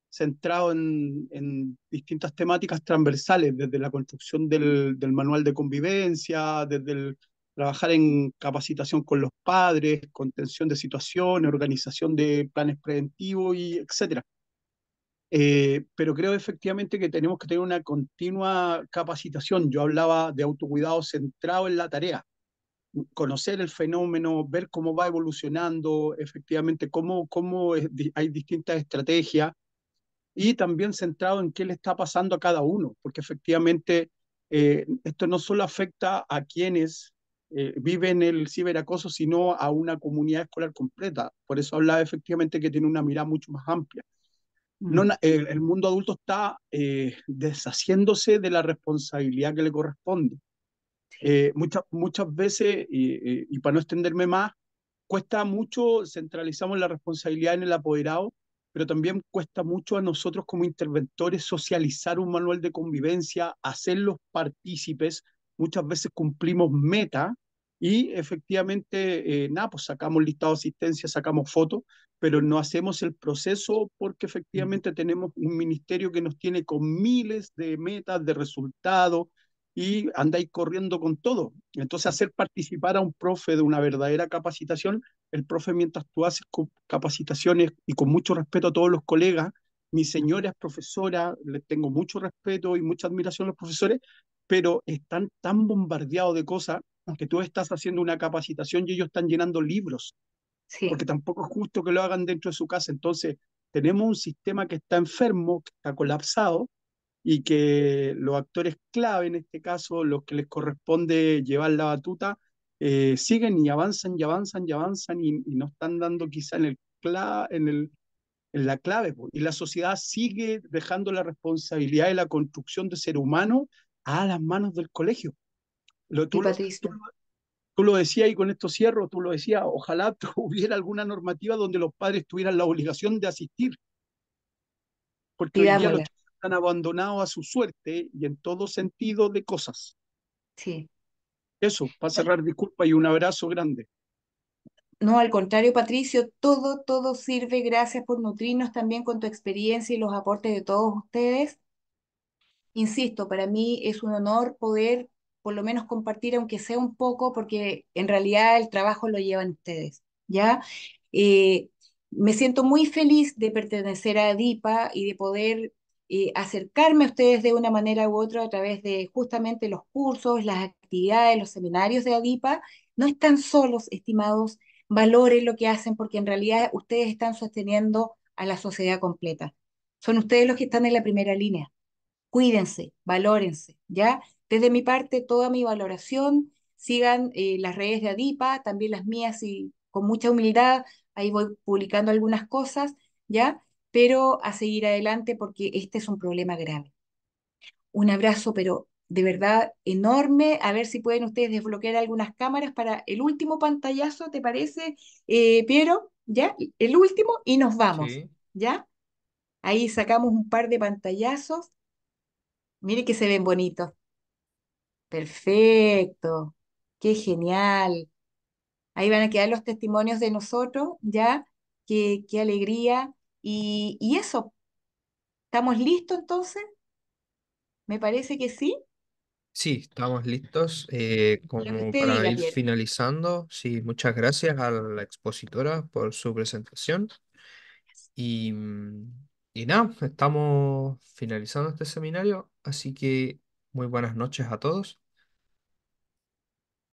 centrado en, en, distintas temáticas transversales, desde la construcción del, del, manual de convivencia, desde el trabajar en capacitación con los padres, contención de situaciones, organización de planes preventivos y etcétera. Eh, pero creo efectivamente que tenemos que tener una continua capacitación. Yo hablaba de autocuidado centrado en la tarea, conocer el fenómeno, ver cómo va evolucionando, efectivamente cómo, cómo hay distintas estrategias y también centrado en qué le está pasando a cada uno, porque efectivamente eh, esto no solo afecta a quienes eh, viven el ciberacoso, sino a una comunidad escolar completa. Por eso hablaba efectivamente que tiene una mirada mucho más amplia. Mm. No, eh, el, mundo adulto está deshaciéndose de la responsabilidad que le corresponde. muchas, muchas veces, y, y, para no extenderme más, cuesta mucho centralizamos la responsabilidad en el apoderado pero también cuesta mucho a nosotros como interventores socializar un manual de convivencia, hacerlos partícipes, muchas veces cumplimos meta y efectivamente, eh, nada, pues sacamos listado de asistencia, sacamos fotos, pero no hacemos el proceso porque efectivamente tenemos un ministerio que nos tiene con miles de metas, de resultados, y andáis corriendo con todo. Entonces, hacer participar a un profe de una verdadera capacitación, el profe mientras tú haces capacitaciones y con mucho respeto a todos los colegas, mi señora es profesora, le tengo mucho respeto y mucha admiración a los profesores, pero están tan bombardeados de cosas que tú estás haciendo una capacitación y ellos están llenando libros, porque tampoco es justo que lo hagan dentro de su casa. Entonces, tenemos un sistema que está enfermo, que está colapsado, y que los actores clave, en este caso, los que les corresponde llevar la batuta, eh, siguen y avanzan y avanzan y avanzan y, no están dando quizá en, el en, el, en la clave. Y la sociedad sigue dejando la responsabilidad de la construcción de ser humano a las manos del colegio. tú, lo, tú, lo decías y con esto cierro, tú lo decías, ojalá hubiera alguna normativa donde los padres tuvieran la obligación de asistir. Porque están abandonados a su suerte y en todo sentido de cosas. Sí. Eso, para cerrar, disculpa y un abrazo grande. No, al contrario, Patricio, todo, todo sirve. Gracias por nutrirnos también con tu experiencia y los aportes de todos ustedes. Insisto, para mí es un honor poder por lo menos compartir, aunque sea un poco, porque en realidad el trabajo lo llevan ustedes, ¿ya? Eh, me siento muy feliz de pertenecer a DIPA y de poder eh, acercarme a ustedes de una manera u otra a través de justamente los cursos, las actividades, los seminarios de ADIPA. No están solos, estimados, valoren lo que hacen porque en realidad ustedes están sosteniendo a la sociedad completa. Son ustedes los que están en la primera línea. Cuídense, valórense, ¿ya? Desde mi parte, toda mi valoración, sigan eh, las redes de Adipa, también las mías y con mucha humildad, ahí voy publicando algunas cosas, ¿ya? pero a seguir adelante porque este es un problema grave. Un abrazo, pero de verdad enorme. A ver si pueden ustedes desbloquear algunas cámaras para el último pantallazo, ¿te parece, eh, Piero? ¿Ya? El último y nos vamos. ¿Ya? Ahí sacamos un par de pantallazos. miren que se ven bonitos. Perfecto. Qué genial. Ahí van a quedar los testimonios de nosotros, ¿ya? qué alegría. Y, eso, ¿estamos listos entonces? Me parece que sí. Sí, estamos listos eh, como para ir finalizando. Sí, muchas gracias a la expositora por su presentación. Y, y nada, estamos finalizando este seminario, así que muy buenas noches a todos.